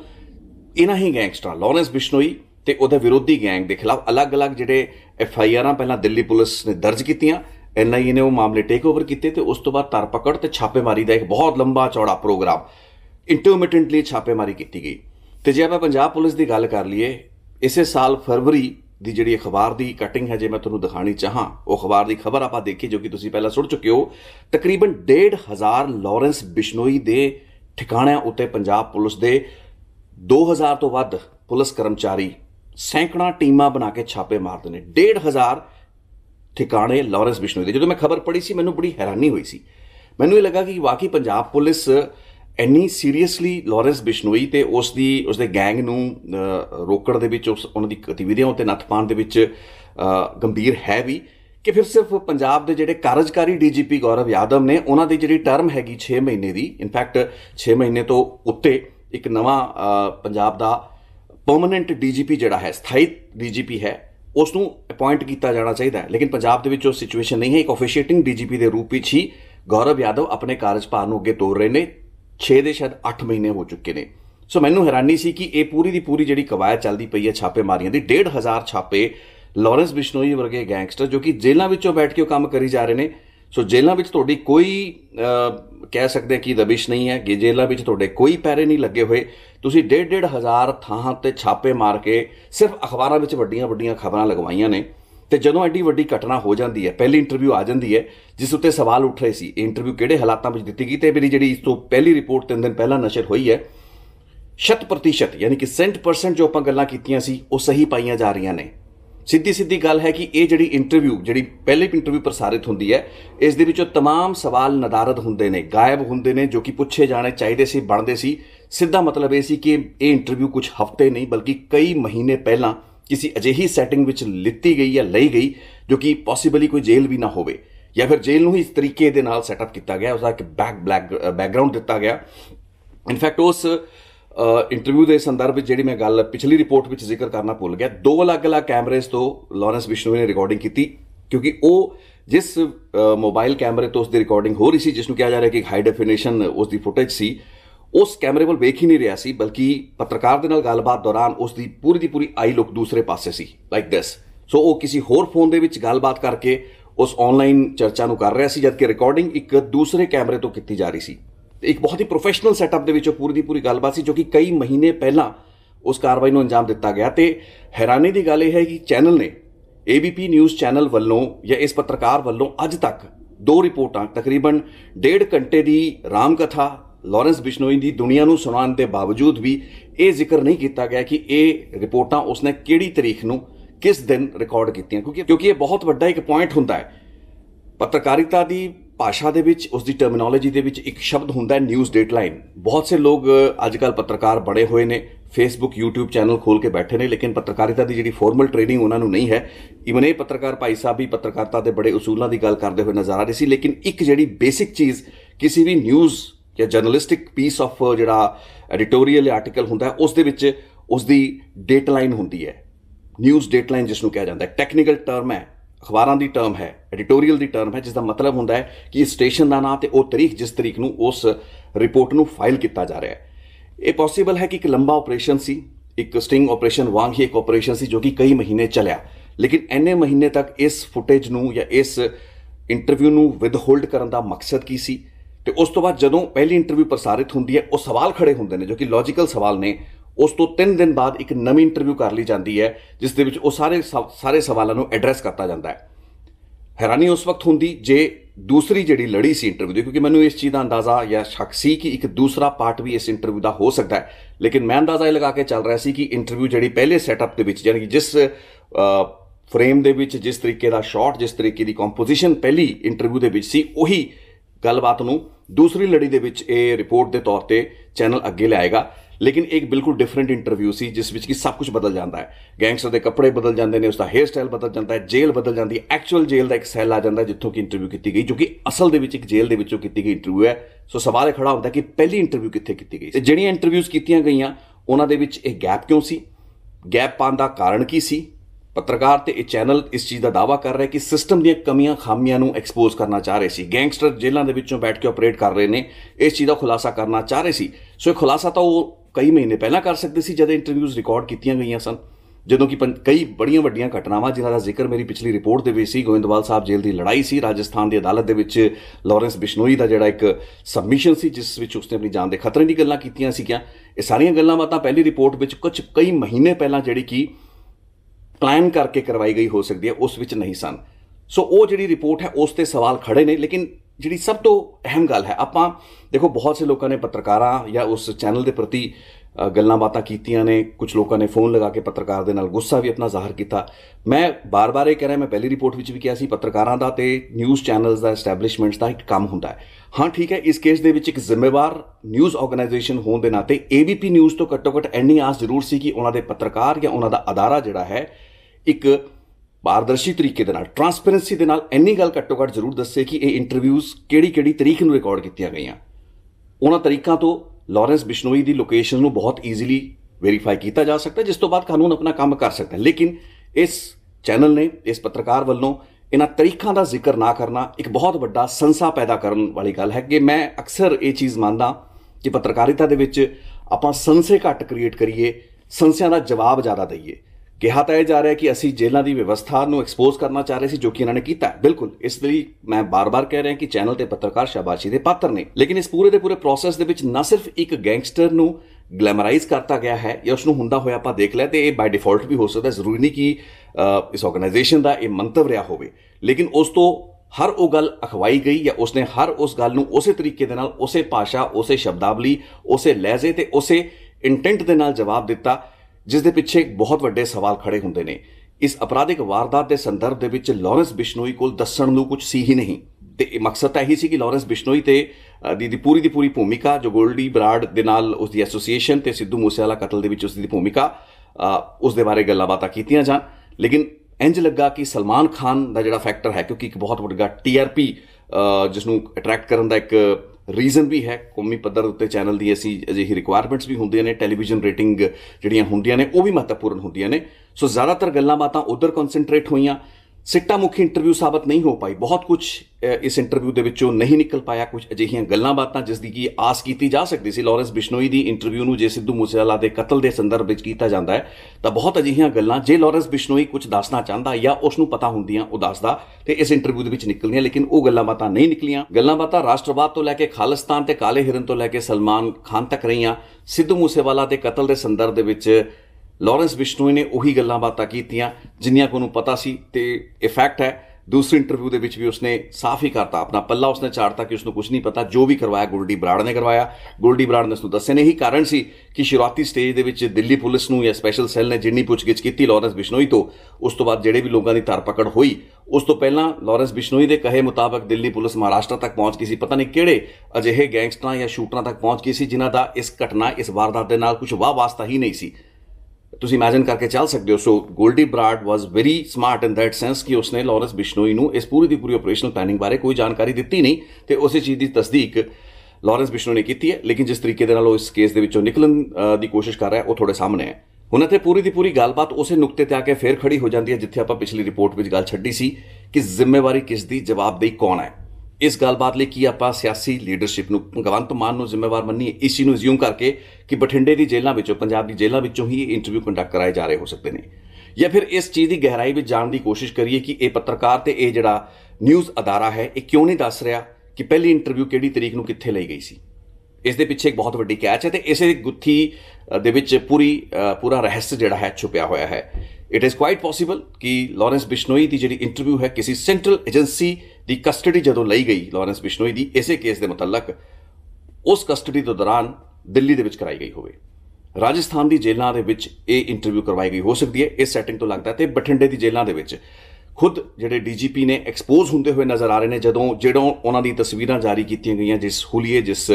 ਇਹਨਾਂ ਹੀ ਗੈਂਗਸਟਰਾਂ ਲਾਰੈਂਸ ਬਿਸ਼ਨੋਈ ਤੇ ਉਹਦੇ ਵਿਰੋਧੀ ਗੈਂਗ ਦੇ ਖਿਲਾਫ ਅਲੱਗ-ਅਲੱਗ ਜਿਹੜੇ ਐਫ ਆਈ ਆਰਾਂ ਪਹਿਲਾਂ ਦਿੱਲੀ ਪੁਲਿਸ ਨੇ ਦਰਜ ਕੀਤੀਆਂ ਐਨ ਆਈ ਨੇ ਉਹ ਮਾਮਲੇ ਟੇਕ ਓਵਰ ਕੀਤੇ ਤੇ ਉਸ ਤੋਂ ਬਾਅਦ ਤਰ ਪਕੜ ਤੇ ਛਾਪੇਮਾਰੀ ਦਾ ਇੱਕ ਬਹੁਤ ਲੰਬਾ ਚੌੜਾ ਪ੍ਰੋਗਰਾਮ ਇੰਟਰਮਿਟੈਂਟਲੀ ਛਾਪੇਮਾਰੀ ਕੀਤੀ ਗਈ ਤੇ ਜੇ ਆਪਾਂ ਪੰਜਾਬ ਪੁਲਿਸ ਦੀ ਗੱਲ ਕਰ ਲਈਏ ਇਸੇ ਸਾਲ ਫਰਵਰੀ ਦੀ ਜਿਹੜੀ ਅਖਬਾਰ ਦੀ ਕਟਿੰਗ ਹੈ ਜੇ ਮੈਂ ਤੁਹਾਨੂੰ ਦਿਖਾਣੀ ਚਾਹਾਂ ਉਹ ਅਖਬਾਰ ਦੀ ਖਬਰ ਆਪਾਂ ਦੇਖੀ ਜੋ ਕਿ ਤੁਸੀਂ ਪਹਿਲਾਂ ਸੁਣ ਚੁੱਕੇ ਹੋ ਤਕਰੀਬਨ ਹਜ਼ਾਰ ਲਾਰੈਂਸ ਬਿਸ਼ਨੋਈ ਦੇ ਠਿਕਾਣਿਆਂ ਉੱਤੇ ਪੰਜਾਬ ਪੁਲਿਸ ਦੇ 2000 ਤੋਂ ਵੱਧ ਪੁਲਿਸ ਕਰਮਚਾਰੀ ਸੈਂਕੜਾ ਟੀਮਾਂ ਬਣਾ ਕੇ ਛਾਪੇ ਮਾਰਦੇ ਨੇ 1500 ਠਿਕਾਣੇ ਲਾਰੈਂਸ ਬਿਸ਼ਨੋਈ ਦੇ ਜਦੋਂ ਮੈਂ ਖਬਰ ਪੜ੍ਹੀ ਸੀ ਮੈਨੂੰ ਬੜੀ ਹੈਰਾਨੀ ਹੋਈ ਸੀ ਮੈਨੂੰ ਇਹ ਲੱਗਾ ਕਿ ਵਾਕਈ ਪੰਜਾਬ ਪੁਲਿਸ ਐਨੀ ਸੀਰੀਅਸਲੀ ਲਾਰੈਂਸ ਬਿਸ਼ਨੋਈ ਤੇ ਉਸ ਦੀ ਉਸ ਦੇ ਗੈਂਗ ਨੂੰ ਰੋਕਣ ਦੇ ਵਿੱਚ ਉਸ ਉਹਨਾਂ ਦੀ ਗਤੀਵਿਧੀਆਂ ਉਤੇ ਨੱਥ ਪਾਣ ਦੇ ਵਿੱਚ ਗੰਭੀਰ ਹੈ ਵੀ ਕਿ ਫਿਰ ਸਿਰਫ ਪੰਜਾਬ ਦੇ ਜਿਹੜੇ ਕਾਰਜਕਾਰੀ ਡੀਜੀਪੀ ਗੌਰਵ ਯਾਦਵ ਨੇ ਉਹਨਾਂ ਦੀ ਜਿਹੜੀ ਟਰਮ ਹੈਗੀ 6 ਮਹੀਨੇ ਦੀ ਇਨਫੈਕਟ 6 ਮਹੀਨੇ ਤੋਂ ਉੱਤੇ ਇੱਕ ਨਵਾਂ ਪੰਜਾਬ ਦਾ ਪਰਮਨੈਂਟ ਡੀਜੀਪੀ ਜਿਹੜਾ ਹੈ ਸਥਾਈ ਡੀਜੀਪੀ ਹੈ ਉਸ ਨੂੰ ਅਪਾਇੰਟ ਕੀਤਾ ਜਾਣਾ ਚਾਹੀਦਾ ਹੈ ਲੇਕਿਨ ਪੰਜਾਬ ਦੇ ਵਿੱਚ ਉਹ ਸਿਚੁਏਸ਼ਨ ਨਹੀਂ ਹੈ ਇੱਕ ਆਫੀਸ਼ੀਏਟਿੰਗ ਡੀਜੀਪੀ ਦੇ ਰੂਪ ਵਿੱਚ ਹੀ ਗੌਰਵ ਯਾਦਵ ਆਪਣੇ ਕਾਰਜਭਾਰ ਨੂੰ ਅੱਗੇ ਤੋਰ ਰਹੇ ਨੇ 6 ਦੇ ਸ਼ਾਇਦ 8 ਮਹੀਨੇ ਹੋ ਚੁੱਕੇ ਨੇ ਸੋ ਮੈਨੂੰ ਹੈਰਾਨੀ ਸੀ ਕਿ ਇਹ ਪੂਰੀ ਦੀ ਪੂਰੀ ਜਿਹੜੀ ਕਵਾਇਤ ਚੱਲਦੀ ਪਈ ਹੈ ਛਾਪੇ ਮਾਰੀਆਂ ਦੀ ਹਜ਼ਾਰ ਛਾਪੇ ਲਾਰੈਂਸ ਬਿਸ਼ਨੋਈ ਵਰਗੇ ਗੈਂਗਸਟਰ ਜੋ ਕਿ ਜੇਲ੍ਹਾਂ ਵਿੱਚੋਂ ਬੈਠ ਕੇ ਉਹ ਕੰਮ ਕਰੀ ਜਾ ਰਹੇ ਨੇ ਸੋ ਜੇਲ੍ਹਾਂ ਵਿੱਚ ਤੁਹਾਡੀ ਕੋਈ ਕਹਿ ਸਕਦੇ ਕਿ ਦਬਿਸ਼ ਨਹੀਂ ਹੈ ਕਿ ਜੇਲ੍ਹਾਂ ਵਿੱਚ ਤੁਹਾਡੇ ਕੋਈ ਪੈਰੇ ਨਹੀਂ ਲੱਗੇ ਹੋਏ ਤੁਸੀਂ ਡੇਢ ਡੇਢ ਹਜ਼ਾਰ ਥਾਂ ਤੇ ਛਾਪੇ ਮਾਰ ਕੇ ਸਿਰਫ ਅਖਬਾਰਾਂ ਵਿੱਚ ਵੱਡੀਆਂ ਵੱਡੀਆਂ ਖਬਰਾਂ ਲਗਵਾਈਆਂ ਨੇ ਤੇ ਜਦੋਂ ਐਡੀ ਵੱਡੀ ਘਟਨਾ ਹੋ ਜਾਂਦੀ ਹੈ ਪਹਿਲੀ ਇੰਟਰਵਿਊ ਆ ਜਾਂਦੀ ਹੈ ਜਿਸ ਉੱਤੇ ਸਵਾਲ ਉੱਠ ਰਹੇ ਸੀ ਇੰਟਰਵਿਊ ਕਿਹੜੇ ਹਾਲਾਤਾਂ ਵਿੱਚ ਦਿੱਤੀ ਗਈ ਤੇ ਮੇਰੀ ਜਿਹੜੀ ਇਸ ਤੋਂ ਪਹਿਲੀ ਰਿਪੋਰਟ 3 ਦਿਨ ਪਹਿਲਾਂ ਨਸ਼ਰ ਹੋਈ ਹੈ ਸ਼ਤ ਪ੍ਰਤੀਸ਼ਤ ਯਾਨੀ ਕਿ 100% ਜੋ ਆਪਾਂ ਗੱਲਾਂ ਕੀਤੀਆਂ ਸੀ ਉਹ ਸਹੀ ਪਾਈਆਂ ਜਾ ਰਹੀਆਂ ਨੇ ਸਿੱਧੀ ਸਿੱਧੀ ਗੱਲ ਹੈ ਕਿ ਇਹ ਜਿਹੜੀ ਇੰਟਰਵਿਊ ਜਿਹੜੀ ਪਹਿਲੇ ਇੰਟਰਵਿਊ ਪ੍ਰਸਾਰਿਤ ਹੁੰਦੀ ਹੈ ਇਸ ਦੇ ਵਿੱਚੋਂ तमाम ਸਵਾਲ ਨਦਾਰਦ ਹੁੰਦੇ ਨੇ ਗਾਇਬ ਹੁੰਦੇ ਨੇ ਜੋ ਕਿ ਪੁੱਛੇ ਜਾਣੇ ਚਾਹੀਦੇ ਸੀ ਬਣਦੇ ਸੀ ਸਿੱਧਾ ਮਤਲਬ ਇਹ ਸੀ ਕਿ ਇਹ ਇੰਟਰਵਿਊ ਕੁਝ ਹਫ਼ਤੇ ਨਹੀਂ ਬਲਕਿ ਕਈ ਮਹੀਨੇ ਪਹਿਲਾਂ ਕਿਸੇ ਅਜਿਹੀ ਸੈਟਿੰਗ ਵਿੱਚ ਲਿੱਤੀ ਗਈ ਜਾਂ ਲਈ ਗਈ ਜੋ ਕਿ ਪੋਸੀਬਲੀ ਕੋਈ ਜੇਲ੍ਹ ਵੀ ਨਾ ਹੋਵੇ ਜਾਂ ਫਿਰ ਜੇਲ੍ਹ ਨੂੰ ਹੀ ਇਸ ਤਰੀਕੇ ਦੇ ਨਾਲ ਸੈਟਅਪ ਕੀਤਾ ਗਿਆ ਉਸ ਦਾ ਇੱਕ ਬੈਕ ਬਲੈਕ ਬੈਕਗ੍ਰਾਉਂਡ ਦਿੱਤਾ ਗਿਆ ਇਨਫੈਕਟ ਉਸ ਇੰਟਰਵਿਊ ਦੇ ਸੰਦਰਭ ਵਿੱਚ ਜਿਹੜੀ ਮੈਂ ਗੱਲ ਪਿਛਲੀ ਰਿਪੋਰਟ ਵਿੱਚ ਜ਼ਿਕਰ ਕਰਨਾ ਭੁੱਲ ਗਿਆ ਦੋ ਅਲੱਗ-ਅਲੱਗ ਕੈਮਰੇਜ਼ ਤੋਂ ਲਾਰੈਂਸ ਵਿਸ਼ਨੂ ਨੇ ਰਿਕਾਰਡਿੰਗ ਕੀਤੀ ਕਿਉਂਕਿ ਉਹ ਜਿਸ ਮੋਬਾਈਲ ਕੈਮਰੇ ਤੋਂ ਉਸ ਦੀ ਰਿਕਾਰਡਿੰਗ ਹੋ ਰਹੀ ਸੀ ਜਿਸ ਨੂੰ ਕਿਹਾ ਜਾ ਰਿਹਾ ਕਿ ਇੱਕ ਹਾਈ ਡੈਫੀਨੇਸ਼ਨ ਉਸ ਦੀ ਫੁਟੇਜ ਸੀ ਉਸ ਕੈਮਰੇ ਕੋਲ ਵੇਖ ਹੀ ਨਹੀਂ ਰਿਹਾ ਸੀ ਬਲਕਿ ਪੱਤਰਕਾਰ ਦੇ ਨਾਲ ਗੱਲਬਾਤ ਦੌਰਾਨ ਉਸ ਦੀ ਪੂਰੀ ਦੀ ਪੂਰੀ ਆਈ ਲੁੱਕ ਦੂਸਰੇ ਪਾਸੇ ਸੀ ਲਾਈਕ ਦਿਸ ਸੋ ਉਹ ਕਿਸੇ ਹੋਰ ਫੋਨ ਦੇ ਵਿੱਚ ਗੱਲਬਾਤ ਕਰਕੇ ਉਸ ਆਨਲਾਈਨ ਚਰਚਾ ਨੂੰ ਕਰ ਰਿਹਾ ਸੀ ਜਦਕਿ ਰਿਕਾਰਡਿੰਗ ਇੱਕ ਦੂਸਰੇ ਕੈਮਰੇ ਤੋਂ ਕੀਤੀ ਜਾ ਰਹੀ ਸੀ ਤੇ ਇੱਕ ਬਹੁਤ ਹੀ ਪ੍ਰੋਫੈਸ਼ਨਲ ਸੈਟਅਪ ਦੇ ਵਿੱਚ ਉਹ ਪੂਰੀ ਦੀ ਪੂਰੀ ਗੱਲਬਾਤ ਸੀ ਜੋ ਕਿ ਕਈ ਮਹੀਨੇ ਪਹਿਲਾਂ ਉਸ ਕਾਰਵਾਈ ਨੂੰ ਅੰਜਾਮ ਦਿੱਤਾ ਗਿਆ ਤੇ ਹੈਰਾਨੀ ਦੀ ਗੱਲ ਇਹ ਹੈ ਕਿ ਚੈਨਲ ਨੇ ABP ਨਿਊਜ਼ ਚੈਨਲ ਵੱਲੋਂ ਜਾਂ ਇਸ ਪੱਤਰਕਾਰ ਵੱਲੋਂ ਅੱਜ ਤੱਕ ਦੋ ਰਿਪੋਰਟਾਂ ਤਕਰੀਬਨ ਡੇਢ ਘੰਟੇ ਦੀ ਰਾਮ ਕਥਾ ਲਾਰੈਂਸ ਬਿਸ਼ਨੋਈ ਦੀ ਦੁਨੀਆ ਨੂੰ ਸੁਣਾਉਣ ਦੇ ਬਾਵਜੂਦ ਵੀ ਇਹ ਜ਼ਿਕਰ ਨਹੀਂ ਕੀਤਾ ਗਿਆ ਕਿ ਇਹ ਰਿਪੋਰਟਾਂ ਉਸਨੇ ਕਿਹੜੀ ਤਾਰੀਖ ਨੂੰ ਕਿਸ ਦਿਨ ਰਿਕਾਰਡ ਕੀਤੀਆਂ ਕਿਉਂਕਿ ਕਿਉਂਕਿ ਇਹ ਬਹੁਤ ਵੱਡਾ ਇੱਕ ਪੁਆਇੰਟ ਹੁੰਦਾ ਹੈ ਪੱਤਰਕਾਰਿਤਾ ਦੀ ਭਾਸ਼ਾ ਦੇ ਵਿੱਚ ਉਸ ਦੀ ਟਰਮੀਨੋਲੋਜੀ ਦੇ ਵਿੱਚ ਇੱਕ ਸ਼ਬਦ ਹੁੰਦਾ ਹੈ ਨਿਊਜ਼ ਡੇਟਲਾਈਨ ਬਹੁਤ ਸੇ ਲੋਕ ਅੱਜਕੱਲ ਪੱਤਰਕਾਰ ਬੜੇ ਹੋਏ ਨੇ ਫੇਸਬੁੱਕ YouTube ਚੈਨਲ ਖੋਲ ਕੇ ਬੈਠੇ ਨੇ ਲੇਕਿਨ ਪੱਤਰਕਾਰਿਤਾ ਦੀ ਜਿਹੜੀ ਫਾਰਮਲ ਟ੍ਰੇਨਿੰਗ ਉਹਨਾਂ ਨੂੰ ਨਹੀਂ ਹੈ ਇਵਨ ਇਹ ਪੱਤਰਕਾਰ ਭਾਈ ਸਾਹਿਬ ਵੀ ਪੱਤਰਕਾਰਤਾ ਦੇ ਬੜੇ ਉਸੂਲਾਂ ਦੀ ਗੱਲ ਕਰਦੇ ਹੋਏ ਨਜ਼ਰ ਆ ਰਹੇ ਸੀ ਲੇਕਿਨ ਇੱਕ ਜਿਹੜੀ ਬੇਸਿਕ ਚੀਜ਼ ਕਿਸੇ ਵੀ ਨਿਊਜ਼ ਜਾਂ ਜਰਨਲਿਸਟਿਕ ਪੀਸ ਆਫ ਜਿਹੜਾ ਐਡੀਟੋਰੀਅਲ ਆਰਟੀਕਲ ਹੁੰਦਾ ਉਸ ਦੇ ਵਿੱਚ ਉਸ ਦੀ ਡੇਟਲਾਈਨ ਹੁੰਦੀ ਹੈ ਨਿਊਜ਼ ਡੇਟਲਾਈਨ ਜਿਸ ਨੂੰ ਕਿਹਾ ਜਾਂਦਾ ਹੈ ਟੈਕਨੀਕਲ ਟਰਮ ਹੈ ਅਖਬਾਰਾਂ ਦੀ ਟਰਮ ਹੈ ਐਡੀਟੋਰੀਅਲ ਦੀ ਟਰਮ ਹੈ ਜਿਸ ਦਾ ਮਤਲਬ ਹੁੰਦਾ ਹੈ ਕਿ ਇਸ ਸਟੇਸ਼ਨ ਦਾ ਨਾਮ ਤੇ ਉਹ ਤਾਰੀਖ ਜਿਸ ਤਰੀਕ ਨੂੰ ਉਸ ਰਿਪੋਰਟ ਨੂੰ ਫਾਈਲ ਕੀਤਾ ਜਾ ਰਿਹਾ ਹੈ ਇਹ ਪੋਸੀਬਲ ਹੈ ਕਿ ਇੱਕ ਲੰਬਾ ਆਪਰੇਸ਼ਨ ਸੀ ਇੱਕ ਸਟਿੰਗ ਆਪਰੇਸ਼ਨ ਵਾਂਗ ਹੀ ਇੱਕ ਆਪਰੇਸ਼ਨ ਸੀ ਜੋ ਕਿ ਕਈ ਮਹੀਨੇ ਚੱਲਿਆ ਲੇਕਿਨ ਐਨੇ ਮਹੀਨੇ ਤੱਕ ਇਸ ਫੁਟੇਜ ਨੂੰ ਜਾਂ ਇਸ ਇੰਟਰਵਿਊ ਨੂੰ ਵਿਦਹੋਲਡ ਕਰਨ ਦਾ ਮਕਸਦ ਕੀ ਸੀ ਤੇ ਉਸ ਤੋਂ ਬਾਅਦ ਜਦੋਂ ਪਹਿਲੀ ਇੰਟਰਵਿਊ ਪ੍ਰਸਾਰਿਤ ਹੁੰਦੀ ਹੈ ਉਹ ਸਵਾਲ ਖੜੇ ਹੁੰਦੇ ਨੇ ਜੋ ਕਿ ਲੌਜੀਕਲ ਸਵਾਲ ਨੇ ਉਸ ਤੋਂ 3 ਦਿਨ ਬਾਅਦ ਇੱਕ ਨਵੀਂ ਇੰਟਰਵਿਊ ਕਰ ਲਈ ਜਾਂਦੀ ਹੈ ਜਿਸ ਦੇ ਵਿੱਚ ਉਹ ਸਾਰੇ ਸਾਰੇ ਸਵਾਲਾਂ ਨੂੰ ਐਡਰੈਸ ਕਰਤਾ ਜਾਂਦਾ ਹੈ ਹੈਰਾਨੀ ਉਸ ਵਕਤ ਹੁੰਦੀ ਜੇ ਦੂਸਰੀ ਜਿਹੜੀ ਲੜੀ ਸੀ ਇੰਟਰਵਿਊ ਦੀ ਕਿਉਂਕਿ ਮੈਨੂੰ ਇਸ ਚੀਜ਼ ਦਾ ਅੰਦਾਜ਼ਾ ਜਾਂ ਸ਼ੱਕ ਸੀ ਕਿ ਇੱਕ ਦੂਸਰਾ ਪਾਰਟ ਵੀ ਇਸ ਇੰਟਰਵਿਊ ਦਾ ਹੋ ਸਕਦਾ ਹੈ ਲੇਕਿਨ ਮੈਂ ਅੰਦਾਜ਼ਾ ਇਹ ਲਗਾ ਕੇ ਚੱਲ ਰਿਹਾ ਸੀ ਕਿ ਇੰਟਰਵਿਊ ਜਿਹੜੀ ਪਹਿਲੇ ਸੈਟਅਪ ਦੇ ਵਿੱਚ ਯਾਨੀ ਕਿ ਜਿਸ ਫਰੇਮ ਦੇ ਵਿੱਚ ਜਿਸ ਤਰੀਕੇ ਦਾ ਸ਼ਾਟ ਜਿਸ ਤਰੀਕੇ ਦੀ ਕੰਪੋਜੀਸ਼ਨ ਪਹਿਲੀ ਇੰਟਰਵਿਊ ਦੇ ਵਿੱਚ ਸੀ ਉਹੀ ਗੱਲਬਾਤ ਨੂੰ ਦੂਸਰੀ ਲੜੀ ਦੇ ਵਿੱਚ ਇਹ ਰਿਪੋਰਟ ਦੇ ਤੌਰ ਤੇ ਚੈਨਲ ਅੱਗੇ ਲਿਆਏਗਾ ਲੇਕਿਨ ਇੱਕ ਬਿਲਕੁਲ ਡਿਫਰੈਂਟ ਇੰਟਰਵਿਊ ਸੀ ਜਿਸ ਵਿੱਚ ਕਿ ਸਭ ਕੁਝ ਬਦਲ ਜਾਂਦਾ ਹੈ ਗੈਂਗਸਟਰ ਦੇ ਕੱਪੜੇ ਬਦਲ ਜਾਂਦੇ ਨੇ ਉਸ ਦਾ ਹੇਅਰ ਸਟਾਈਲ ਬਦਲ ਜਾਂਦਾ ਹੈ ਜੇਲ੍ਹ ਬਦਲ ਜਾਂਦੀ ਹੈ ਐਕਚੁਅਲ ਜੇਲ੍ਹ ਦਾ ਇੱਕ ਸੈੱਲ ਆ ਜਾਂਦਾ ਜਿੱਥੋਂ ਕਿ ਇੰਟਰਵਿਊ ਕੀਤੀ ਗਈ ਜੋ ਕਿ ਅਸਲ ਦੇ ਵਿੱਚ ਇੱਕ ਜੇਲ੍ਹ ਦੇ ਵਿੱਚੋਂ ਕੀਤੀ ਗਈ ਇੰਟਰਵਿਊ ਹੈ ਸੋ ਸਵਾਲ ਇਹ ਖੜਾ ਹੁੰਦਾ ਕਿ ਪਹਿਲੀ ਇੰਟਰਵਿਊ ਕਿੱਥੇ ਕੀਤੀ ਗਈ ਤੇ ਜਿਹੜੀਆਂ ਇੰਟਰਵਿਊਜ਼ ਕੀਤੀਆਂ ਗਈਆਂ ਉਹਨਾਂ ਦੇ ਵਿੱਚ ਇਹ ਗੈਪ ਕਿਉਂ ਸੀ ਗੈਪ ਪਾਉਣ ਦਾ ਕਾਰਨ ਕੀ ਸੀ ਪੱਤਰਕਾਰ ਤੇ ਇਹ ਚੈਨਲ ਇਸ ਚੀਜ਼ ਦਾ ਦਾਵਾ ਕਰ ਰਿਹਾ ਕਿ ਸਿਸਟਮ ਦੀਆਂ ਕਮੀਆਂ ਖਾਮੀਆਂ ਨੂੰ ਐਕਸਪੋਜ਼ ਕਰਨਾ ਚਾਹ ਰਹੇ ਸੀ ਗੈਂਗਸਟਰ ਜੇਲ੍ਹਾਂ ਦੇ ਵਿੱਚੋਂ ਬੈਠ ਕੇ ਆਪਰੇਟ ਕਰ ਰਹੇ ਨੇ ਇਸ ਚੀਜ਼ ਦਾ ਖੁਲਾਸਾ ਕਰਨਾ ਚਾਹ ਰਹੇ ਸੀ ਸੋ ਇਹ ਖੁਲਾਸਾ ਤਾਂ ਉਹ ਕਈ ਮਹੀਨੇ ਪਹਿਲਾਂ ਕਰ ਸਕਦੇ ਸੀ ਜਦ ਇੰਟਰਵਿਊਜ਼ ਰਿਕਾਰਡ ਕੀਤੀਆਂ ਗਈਆਂ ਸਨ ਜਦੋਂ ਕਿ ਕਈ ਬੜੀਆਂ ਵੱਡੀਆਂ ਘਟਨਾਵਾਂ ਜਿਨ੍ਹਾਂ ਦਾ ਜ਼ਿਕਰ ਮੇਰੀ ਪਿਛਲੀ ਰਿਪੋਰਟ ਦੇ ਵਿੱਚ ਸੀ ਗੋਇੰਦਵਾਲ ਸਾਹਿਬ ਜੇਲ੍ਹ ਦੀ ਲੜਾਈ ਸੀ ਰਾਜਸਥਾਨ ਦੀ ਅਦਾਲਤ ਦੇ ਵਿੱਚ ਲਾਰੈਂਸ ਬਿਸ਼ਨੋਈ ਦਾ ਜਿਹੜਾ ਇੱਕ ਸਬਮਿਸ਼ਨ ਸੀ ਜਿਸ ਵਿੱਚ ਉਸਨੇ ਆਪਣੀ ਜਾਨ ਦੇ ਖਤਰੇ ਦੀ ਗੱਲਾਂ ਕੀਤੀਆਂ ਸੀ ਇਹ ਸਾਰੀਆਂ ਗੱਲਾਂ ਬਾਤਾਂ ਪਹਿਲੀ ਰਿਪੋਰਟ ਵਿੱਚ ਕੁਝ ਕਈ ਮਹੀਨੇ ਪਹਿਲਾਂ ਜਿਹੜੀ ਕਿ ਪਲਾਨ ਕਰਕੇ ਕਰਵਾਈ ਗਈ ਹੋ ਸਕਦੀ ਹੈ ਉਸ ਵਿੱਚ ਨਹੀਂ ਸਨ ਸੋ ਉਹ ਜਿਹੜੀ ਰਿਪੋਰਟ ਹੈ ਉਸ ਤੇ ਸਵਾਲ ਖੜੇ ਨੇ ਲੇਕਿਨ ਜਿਹੜੀ ਸਭ ਤੋਂ ਅਹਿਮ ਗੱਲ ਹੈ ਆਪਾਂ ਦੇਖੋ ਬਹੁਤ ਸੇ ਲੋਕਾਂ ਨੇ ਪੱਤਰਕਾਰਾਂ ਜਾਂ ਉਸ ਚੈਨਲ ਦੇ ਪ੍ਰਤੀ ਗੱਲਾਂ ਬਾਤਾਂ ਕੀਤੀਆਂ ਨੇ ਕੁਝ ਲੋਕਾਂ ਨੇ ਫੋਨ ਲਗਾ ਕੇ ਪੱਤਰਕਾਰ ਦੇ ਨਾਲ ਗੁੱਸਾ ਵੀ ਆਪਣਾ ਜ਼ਾਹਰ ਕੀਤਾ ਮੈਂ ਬਾਰ-ਬਾਰ ਇਹ ਕਹਿ ਰਿਹਾ ਮੈਂ ਪਹਿਲੀ ਰਿਪੋਰਟ ਵਿੱਚ ਵੀ ਕਿਹਾ ਸੀ ਪੱਤਰਕਾਰਾਂ ਦਾ ਤੇ ਨਿਊਜ਼ ਚੈਨਲਸ ਦਾ ਐਸਟੈਬਲਿਸ਼ਮੈਂਟਸ ਦਾ ਇੱਕ ਕੰਮ ਹੁੰਦਾ ਹੈ ਹਾਂ ਠੀਕ ਹੈ ਇਸ ਕੇਸ ਦੇ ਵਿੱਚ ਇੱਕ ਜ਼ਿੰਮੇਵਾਰ ਨਿਊਜ਼ ਆਰਗੇਨਾਈਜੇਸ਼ਨ ਹੋਣ ਦੇ ਨਾਤੇ ਏਬੀਪੀ ਨਿਊਜ਼ ਤੋਂ ਘੱਟੋ-ਘੱਟ ਐਨੀ ਆਸ ਜ਼ਰੂਰ ਸੀ ਕਿ ਉਹਨਾਂ ਦੇ ਪੱਤਰਕਾਰ ਜਾਂ ਉਹਨਾਂ ਦਾ ਅਦਾਰਾ ਜਿਹੜਾ ਹੈ ਇੱਕ ਪਾਰਦਰਸ਼ੀ ਤਰੀਕੇ ਦੇ ਨਾਲ ਟਰਾਂਸਪੇਰੈਂਸੀ ਦੇ ਨਾਲ ਇੰਨੀ ਗੱਲ ਘੱਟੋ ਘੱਟ ਜ਼ਰੂਰ ਦੱਸੇ ਕਿ ਇਹ ਇੰਟਰਵਿਊਜ਼ ਕਿਹੜੀ-ਕਿਹੜੀ ਤਰੀਕ ਨੂੰ ਰਿਕਾਰਡ ਕੀਤੀਆਂ ਗਈਆਂ ਉਹਨਾਂ ਤਰੀਕਾਂ ਤੋਂ ਲਾਰੈਂਸ ਬਿਸ਼ਨੋਈ ਦੀ ਲੋਕੇਸ਼ਨ ਨੂੰ ਬਹੁਤ ਈਜ਼ੀਲੀ ਵੈਰੀਫਾਈ ਕੀਤਾ ਜਾ ਸਕਦਾ ਜਿਸ ਤੋਂ ਬਾਅਦ ਕਾਨੂੰਨ ਆਪਣਾ ਕੰਮ ਕਰ ਸਕਦਾ ਲੇਕਿਨ ਇਸ ਚੈਨਲ ਨੇ ਇਸ ਪੱਤਰਕਾਰ ਵੱਲੋਂ ਇਹਨਾਂ ਤਰੀਕਾਂ ਦਾ ਜ਼ਿਕਰ ਨਾ ਕਰਨਾ ਇੱਕ ਬਹੁਤ ਵੱਡਾ ਸੰਸਾ ਪੈਦਾ ਕਰਨ ਵਾਲੀ ਗੱਲ ਹੈ ਕਿ ਮੈਂ ਅਕਸਰ ਇਹ ਚੀਜ਼ ਮੰਨਦਾ ਕਿ ਪੱਤਰਕਾਰਿਤਾ ਦੇ ਵਿੱਚ ਆਪਾਂ ਸੰਸੇ ਘੱਟ ਕ੍ਰੀਏਟ ਕਰੀਏ ਸੰਸਿਆਂ ਦਾ ਜਵਾਬ ਜ਼ਿਆਦਾ ਦਈਏ ਕਿਹਾ ਤਾਂ ਇਹ ਜਾ ਰਿਹਾ ਕਿ ਅਸੀਂ ਜੇਲ੍ਹਾਂ ਦੀ ਵਿਵਸਥਾ ਨੂੰ ਐਕਸਪੋਜ਼ ਕਰਨਾ ਚਾਹ ਰਹੇ ਸੀ ਜੋ ਕਿ ਇਹਨਾਂ ਨੇ ਕੀਤਾ ਬਿਲਕੁਲ ਇਸ ਲਈ ਮੈਂ ਬਾਰ-ਬਾਰ ਕਹਿ ਰਿਹਾ ਕਿ ਚੈਨਲ ਤੇ ਪੱਤਰਕਾਰ ਸ਼ਾਬਾਸ਼ੀ ਦੇ ਪਾਤਰ ਨੇ ਲੇਕਿਨ ਇਸ ਪੂਰੇ ਦੇ ਪੂਰੇ ਪ੍ਰੋਸੈਸ ਦੇ ਵਿੱਚ ਨਾ ਸਿਰਫ ਇੱਕ ਗੈਂਗਸਟਰ ਨੂੰ ਗਲੈਮਰਾਈਜ਼ ਕਰਤਾ ਗਿਆ ਹੈ ਜਾਂ ਉਸ ਨੂੰ ਹੁੰਦਾ ਹੋਇਆ ਆਪਾਂ ਦੇਖ ਲਿਆ ਤੇ ਇਹ ਬਾਈ ਡਿਫਾਲਟ ਵੀ ਹੋ ਸਕਦਾ ਜ਼ਰੂਰੀ ਨਹੀਂ ਕਿ ਇਸ ਆਰਗੇਨਾਈਜੇਸ਼ਨ ਦਾ ਇਹ ਮੰਤਵ ਰਿਹਾ ਹੋਵੇ ਲੇਕਿਨ ਉਸ ਤੋਂ ਹਰ ਉਹ ਗੱਲ ਅਖਵਾਈ ਗਈ ਜਾਂ ਉਸਨੇ ਹਰ ਉਸ ਗੱਲ ਨੂੰ ਉਸੇ ਤਰੀਕੇ ਦੇ ਨਾਲ ਉਸੇ ਭਾਸ਼ਾ ਉਸੇ ਸ਼ਬਦਾਵਲੀ ਉਸੇ ਲਹਿਜ਼ੇ ਤੇ ਉਸੇ ਇੰਟੈਂਟ ਦੇ ਨਾਲ ਜਵਾਬ ਦਿੱਤਾ ਜਿਸ ਦੇ ਪਿੱਛੇ ਬਹੁਤ ਵੱਡੇ ਸਵਾਲ ਖੜੇ ਹੁੰਦੇ ਨੇ ਇਸ ਅਪਰਾਧਿਕ ਵਾਰਦਾਤ ਦੇ ਸੰਦਰਭ ਦੇ ਵਿੱਚ ਲਾਰੈਂਸ ਬਿਸ਼ਨੋਈ ਕੋਲ ਦੱਸਣ ਨੂੰ ਕੁਝ ਸੀ ਹੀ ਨਹੀਂ ਤੇ ਇਹ ਮਕਸਦ ਤਾਂ ਇਹੀ ਸੀ ਕਿ ਲਾਰੈਂਸ ਬਿਸ਼ਨੋਈ ਤੇ ਦੀ ਦੀ ਪੂਰੀ ਦੀ ਪੂਰੀ ਭੂਮਿਕਾ ਜੋ ਗੋਲਡੀ ਬਰਾਡ ਦੇ ਨਾਲ ਉਸ ਦੀ ਐਸੋਸੀਏਸ਼ਨ ਤੇ ਸਿੱਧੂ ਮੂਸੇਵਾਲਾ ਕਤਲ ਦੇ ਵਿੱਚ ਉਸ ਦੀ ਭੂਮਿਕਾ ਉਸ ਦੇ ਬਾਰੇ ਗੱਲਾਂ ਬਾਤਾਂ ਕੀਤੀਆਂ ਜਾਣ ਲੇਕਿਨ ਇੰਜ ਲੱਗਾ ਕਿ ਸਲਮਾਨ ਖਾਨ ਦਾ ਜਿਹੜਾ ਫੈਕਟਰ ਹੈ ਕਿਉਂਕਿ ਇੱਕ ਬਹੁਤ ਵੱਡਾ ਟੀਆਰਪੀ ਜਿਸ ਨੂੰ ਅਟਰੈਕਟ ਕਰਨ ਦਾ ਇੱਕ ਰੀਜ਼ਨ ਵੀ ਹੈ ਕੌਮੀ ਪੱਧਰ ਉੱਤੇ ਚੈਨਲ ਦੀ ਅਸੀਂ ਅਜਿਹੀ ਰਿਕੁਆਇਰਮੈਂਟਸ ਵੀ ਹੁੰਦੀਆਂ ਨੇ ਟੈਲੀਵਿਜ਼ਨ ਰੇਟਿੰਗ ਜਿਹੜੀਆਂ ਹੁੰਦੀਆਂ ਨੇ ਉਹ ਵੀ ਮਹੱਤਵਪੂਰਨ ਹੁੰਦੀਆਂ ਨੇ ਸੋ ਜ਼ਿਆਦਾਤਰ ਗੱਲਾਂ ਬਾਤਾਂ ਉਧਰ ਕਨਸੈਂਟਰੇਟ ਹੋਈਆਂ ਸਿੱਟਾ ਮੁੱਖ ਇੰਟਰਵਿਊ ਸਾਬਤ ਨਹੀਂ ਹੋ ਪਾਈ ਬਹੁਤ ਕੁਝ ਇਸ ਇੰਟਰਵਿਊ ਦੇ ਵਿੱਚੋਂ ਨਹੀਂ ਨਿਕਲ ਪਾਇਆ ਕੁਝ ਅਜਿਹੀਆਂ ਗੱਲਾਂ ਬਾਤਾਂ ਜਿਸ ਦੀ ਕੀ ਆਸ ਕੀਤੀ ਜਾ ਸਕਦੀ ਸੀ ਲਾਰੈਂਸ ਬਿਸ਼ਨੋਈ ਦੀ ਇੰਟਰਵਿਊ ਨੂੰ ਜੇ ਸਿੱਧੂ ਮੂਸੇਵਾਲਾ ਦੇ ਕਤਲ ਦੇ ਸੰਦਰਭ ਵਿੱਚ ਕੀਤਾ ਜਾਂਦਾ ਹੈ ਤਾਂ ਬਹੁਤ ਅਜਿਹੀਆਂ ਗੱਲਾਂ ਜੇ ਲਾਰੈਂਸ ਬਿਸ਼ਨੋਈ ਕੁਝ ਦੱਸਣਾ ਚਾਹੁੰਦਾ ਜਾਂ ਉਸ ਨੂੰ ਪਤਾ ਹੁੰਦੀਆਂ ਉਹ ਦੱਸਦਾ ਤੇ ਇਸ ਇੰਟਰਵਿਊ ਦੇ ਵਿੱਚ ਨਿਕਲਦੀਆਂ ਲੇਕਿਨ ਉਹ ਗੱਲਾਂ ਬਾਤਾਂ ਨਹੀਂ ਨਿਕਲੀਆਂ ਗੱਲਾਂ ਬਾਤਾਂ ਰਾਸ਼ਟਰਵਾਦ ਤੋਂ ਲੈ ਕੇ ਖਾਲਿਸਤਾਨ ਤੇ ਕਾਲੇ ਹਿਰਨ ਤੋਂ ਲੈ ਕੇ ਸਲਮਾਨ ਖਾਨ ਤੱਕ ਰਹੀਆਂ ਸਿੱਧੂ ਮੂਸੇਵਾਲਾ ਦੇ ਕਤਲ ਦੇ ਸੰਦਰਭ ਦੇ ਵਿੱਚ ਲਾਰੈਂਸ ਬਿਸ਼ਨੋਈ ਨੇ ਉਹੀ ਗੱਲਾਂ ਬਾਤਾਂ ਕੀਤੀਆਂ ਜਿੰਨੀਆਂ ਕੋ ਨੂੰ ਪਤਾ ਸੀ ਤੇ ਇਫੈਕਟ ਹੈ ਦੂਸਰੇ ਇੰਟਰਵਿਊ ਦੇ ਵਿੱਚ ਵੀ ਉਸਨੇ ਸਾਫ਼ ਹੀ ਕਰਤਾ ਆਪਣਾ ਪੱਲਾ ਉਸਨੇ ਝਾੜਤਾ ਕਿ ਉਸਨੂੰ ਕੁਝ ਨਹੀਂ ਪਤਾ ਜੋ ਵੀ ਕਰਵਾਇਆ ਗੁਲਡੀ ਬਰਾੜ ਨੇ ਕਰਵਾਇਆ ਗੁਲਡੀ ਬਰਾੜ ਨੇ ਉਸ ਨੂੰ ਦੱਸਿਆ ਨਹੀਂ ਕਾਰਨ ਸੀ ਕਿ ਸ਼ੁਰੂਆਤੀ ਸਟੇਜ ਦੇ ਵਿੱਚ ਦਿੱਲੀ ਪੁਲਿਸ ਨੂੰ ਜਾਂ ਸਪੈਸ਼ਲ ਸੈੱਲ ਨੇ ਜਿੰਨੀ ਪੁੱਛਗਿੱਛ ਕੀਤੀ ਲਾਰੈਂਸ ਬਿਸ਼ਨੋਈ ਤੋਂ ਉਸ ਤੋਂ ਬਾਅਦ ਜਿਹੜੇ ਵੀ ਲੋਕਾਂ ਦੀ ਧਰਪਕੜ ਹੋਈ ਉਸ ਤੋਂ ਪਹਿਲਾਂ ਲਾਰੈਂਸ ਬਿਸ਼ਨੋਈ ਦੇ ਕਹੇ ਮੁਤਾਬਕ ਦਿੱਲੀ ਪੁਲਿਸ ਮਹਾਰਾਸ਼ਟਰ ਤੱਕ ਪਹੁੰਚ ਗਈ ਸੀ ਪਤਾ ਨਹੀਂ ਕਿਹੜੇ ਅਜਿਹੇ ਗੈਂਗਸਟਰਾਂ ਜਾਂ ਸ਼ੂਟਰਾਂ ਤੱਕ ਪਹੁੰਚ ਗਈ ਸੀ ਜਿਨ੍ਹਾਂ ਦਾ ਇਸ ਘਟਨਾ ਇਸ ਵਾਰਦਾਤ ਦੇ ਨਾਲ ਕੁਝ ਵਾਹ ਵਾਸਤਾ ਹੀ ਨਹੀਂ ਸੀ ਤੁਸੀਂ ਇਮੇਜਿਨ ਕਰਕੇ ਚੱਲ ਸਕਦੇ ਹੋ so Goldy Brar was very smart in that sense ਕਿ ਉਸਨੇ ਲਾਰੈਂਸ ਬਿਸ਼ਨੋਈ ਨੂੰ ਇਸ ਪੂਰੀ ਦੀ ਪੂਰੀ ਆਪਰੇਸ਼ਨਲ ਪਲੈਨਿੰਗ ਬਾਰੇ ਕੋਈ ਜਾਣਕਾਰੀ ਦਿੱਤੀ ਨਹੀਂ ਤੇ ਉਸੇ ਚੀਜ਼ ਦੀ ਤਸਦੀਕ ਲਾਰੈਂਸ ਬਿਸ਼ਨੋਈ ਨੇ ਕੀਤੀ ਹੈ ਲੇਕਿਨ ਜਿਸ ਤਰੀਕੇ ਦੇ ਨਾਲ ਉਹ ਇਸ ਕੇਸ ਦੇ ਵਿੱਚੋਂ ਨਿਕਲਣ ਦੀ ਕੋਸ਼ਿਸ਼ ਕਰ ਰਿਹਾ ਉਹ ਥੋੜੇ ਸਾਹਮਣੇ ਹੈ ਹੁਣ ਇੱਥੇ ਪੂਰੀ ਦੀ ਪੂਰੀ ਗੱਲਬਾਤ ਉਸੇ ਨੁਕਤੇ ਤੇ ਆ ਕੇ ਫੇਰ ਖੜੀ ਹੋ ਜਾਂਦੀ ਹੈ ਜਿੱਥੇ ਆਪਾਂ ਪਿਛਲੀ ਰਿਪੋਰਟ ਵਿੱਚ ਗੱਲ ਛੱਡੀ ਸੀ ਕਿ ਜ਼ਿੰਮੇਵਾਰੀ ਕਿਸ ਦੀ ਜਵਾਬਦੇਹੀ ਕੌਣ ਹੈ ਇਸ ਗੱਲਬਾਤ ਲਈ ਕੀ ਆਪਾਂ ਸਿਆਸੀ ਲੀਡਰਸ਼ਿਪ ਨੂੰ ਭਗਵੰਤ ਮਾਨ ਨੂੰ ਜ਼ਿੰਮੇਵਾਰ ਮੰਨੀਏ ਇਸ ਨੂੰ ਅਸਿਊਮ ਕਰਕੇ ਕਿ ਬਠਿੰਡੇ ਦੀ ਜੇਲ੍ਹਾਂ ਵਿੱਚੋਂ ਪੰਜਾਬ ਦੀ ਜੇਲ੍ਹਾਂ ਵਿੱਚੋਂ ਹੀ ਇੰਟਰਵਿਊ ਕੰਡਕਟ ਕਰਾਏ ਜਾ ਰਹੇ ਹੋ ਸਕਦੇ ਨੇ ਜਾਂ ਫਿਰ ਇਸ ਚੀਜ਼ ਦੀ ਗਹਿਰਾਈ ਵਿੱਚ ਜਾਣ ਦੀ ਕੋਸ਼ਿਸ਼ ਕਰੀਏ ਕਿ ਇਹ ਪੱਤਰਕਾਰ ਤੇ ਇਹ ਜਿਹੜਾ ਨਿਊਜ਼ ਅਦਾਰਾ ਹੈ ਇਹ ਕਿਉਂ ਨਹੀਂ ਦੱਸ ਰਿਹਾ ਕਿ ਪਹਿਲੀ ਇੰਟਰਵਿਊ ਕਿਹੜੀ ਤਰੀਕ ਨੂੰ ਕਿੱਥੇ ਲਈ ਗਈ ਸੀ ਇਸ ਦੇ ਪਿੱਛੇ ਇੱਕ ਬਹੁਤ ਵੱਡੀ ਕੈਚ ਹੈ ਤੇ ਇਸੇ ਗੁੱਥੀ ਦੇ ਵਿੱਚ ਪੂਰੀ ਪੂਰਾ ਰਹੱਸ ਜਿਹੜਾ ਹੈ ਛੁਪਿਆ ਹੋਇਆ ਹੈ ਇਟ ਇਜ਼ ਕੁਆਇਟ ਪੋਸੀਬਲ ਕਿ ਲਾਰੈਂਸ ਬਿਸ਼ਨੋਈ ਦੀ ਜਿਹੜੀ ਇੰਟਰਵਿਊ ਹੈ ਕਿਸੇ ਸੈਂਟਰਲ ਏਜੰਸੀ ਦੀ ਕਸਟਡੀ ਜਦੋਂ ਲਈ ਗਈ ਲਾਰੈਂਸ ਬਿਸ਼ਨੋਈ ਦੀ ਇਸੇ ਕੇਸ ਦੇ ਮੁਤਲਕ ਉਸ ਕਸਟਡੀ ਦੇ ਦੌਰਾਨ ਦਿੱਲੀ ਦੇ ਵਿੱਚ ਕਰਾਈ ਗਈ ਹੋਵੇ ਰਾਜਸਥਾਨ ਦੀ ਜੇਲ੍ਹਾਂ ਦੇ ਵਿੱਚ ਇਹ ਇੰਟਰਵਿਊ ਕਰਵਾਈ ਗਈ ਹੋ ਸਕਦੀ ਹੈ ਇਸ ਸੈਟਿੰਗ ਤੋਂ ਲੱਗਦਾ ਤੇ ਬਠਿੰਡੇ ਦੀ ਜੇਲ੍ਹਾਂ ਦੇ ਵਿੱਚ ਖੁਦ ਜਿਹੜੇ ਡੀਜੀਪੀ ਨੇ ਐਕਸਪੋਜ਼ ਹੁੰਦੇ ਹੋਏ ਨਜ਼ਰ ਆ ਰਹੇ ਨੇ ਜਦੋਂ ਜਿਹੜੋਂ ਉਹਨਾਂ ਦੀ ਤਸਵੀਰਾਂ ਜਾਰੀ ਕੀਤੀਆਂ ਗਈਆਂ ਜਿਸ ਹੁਲੀਏ ਜਿਸ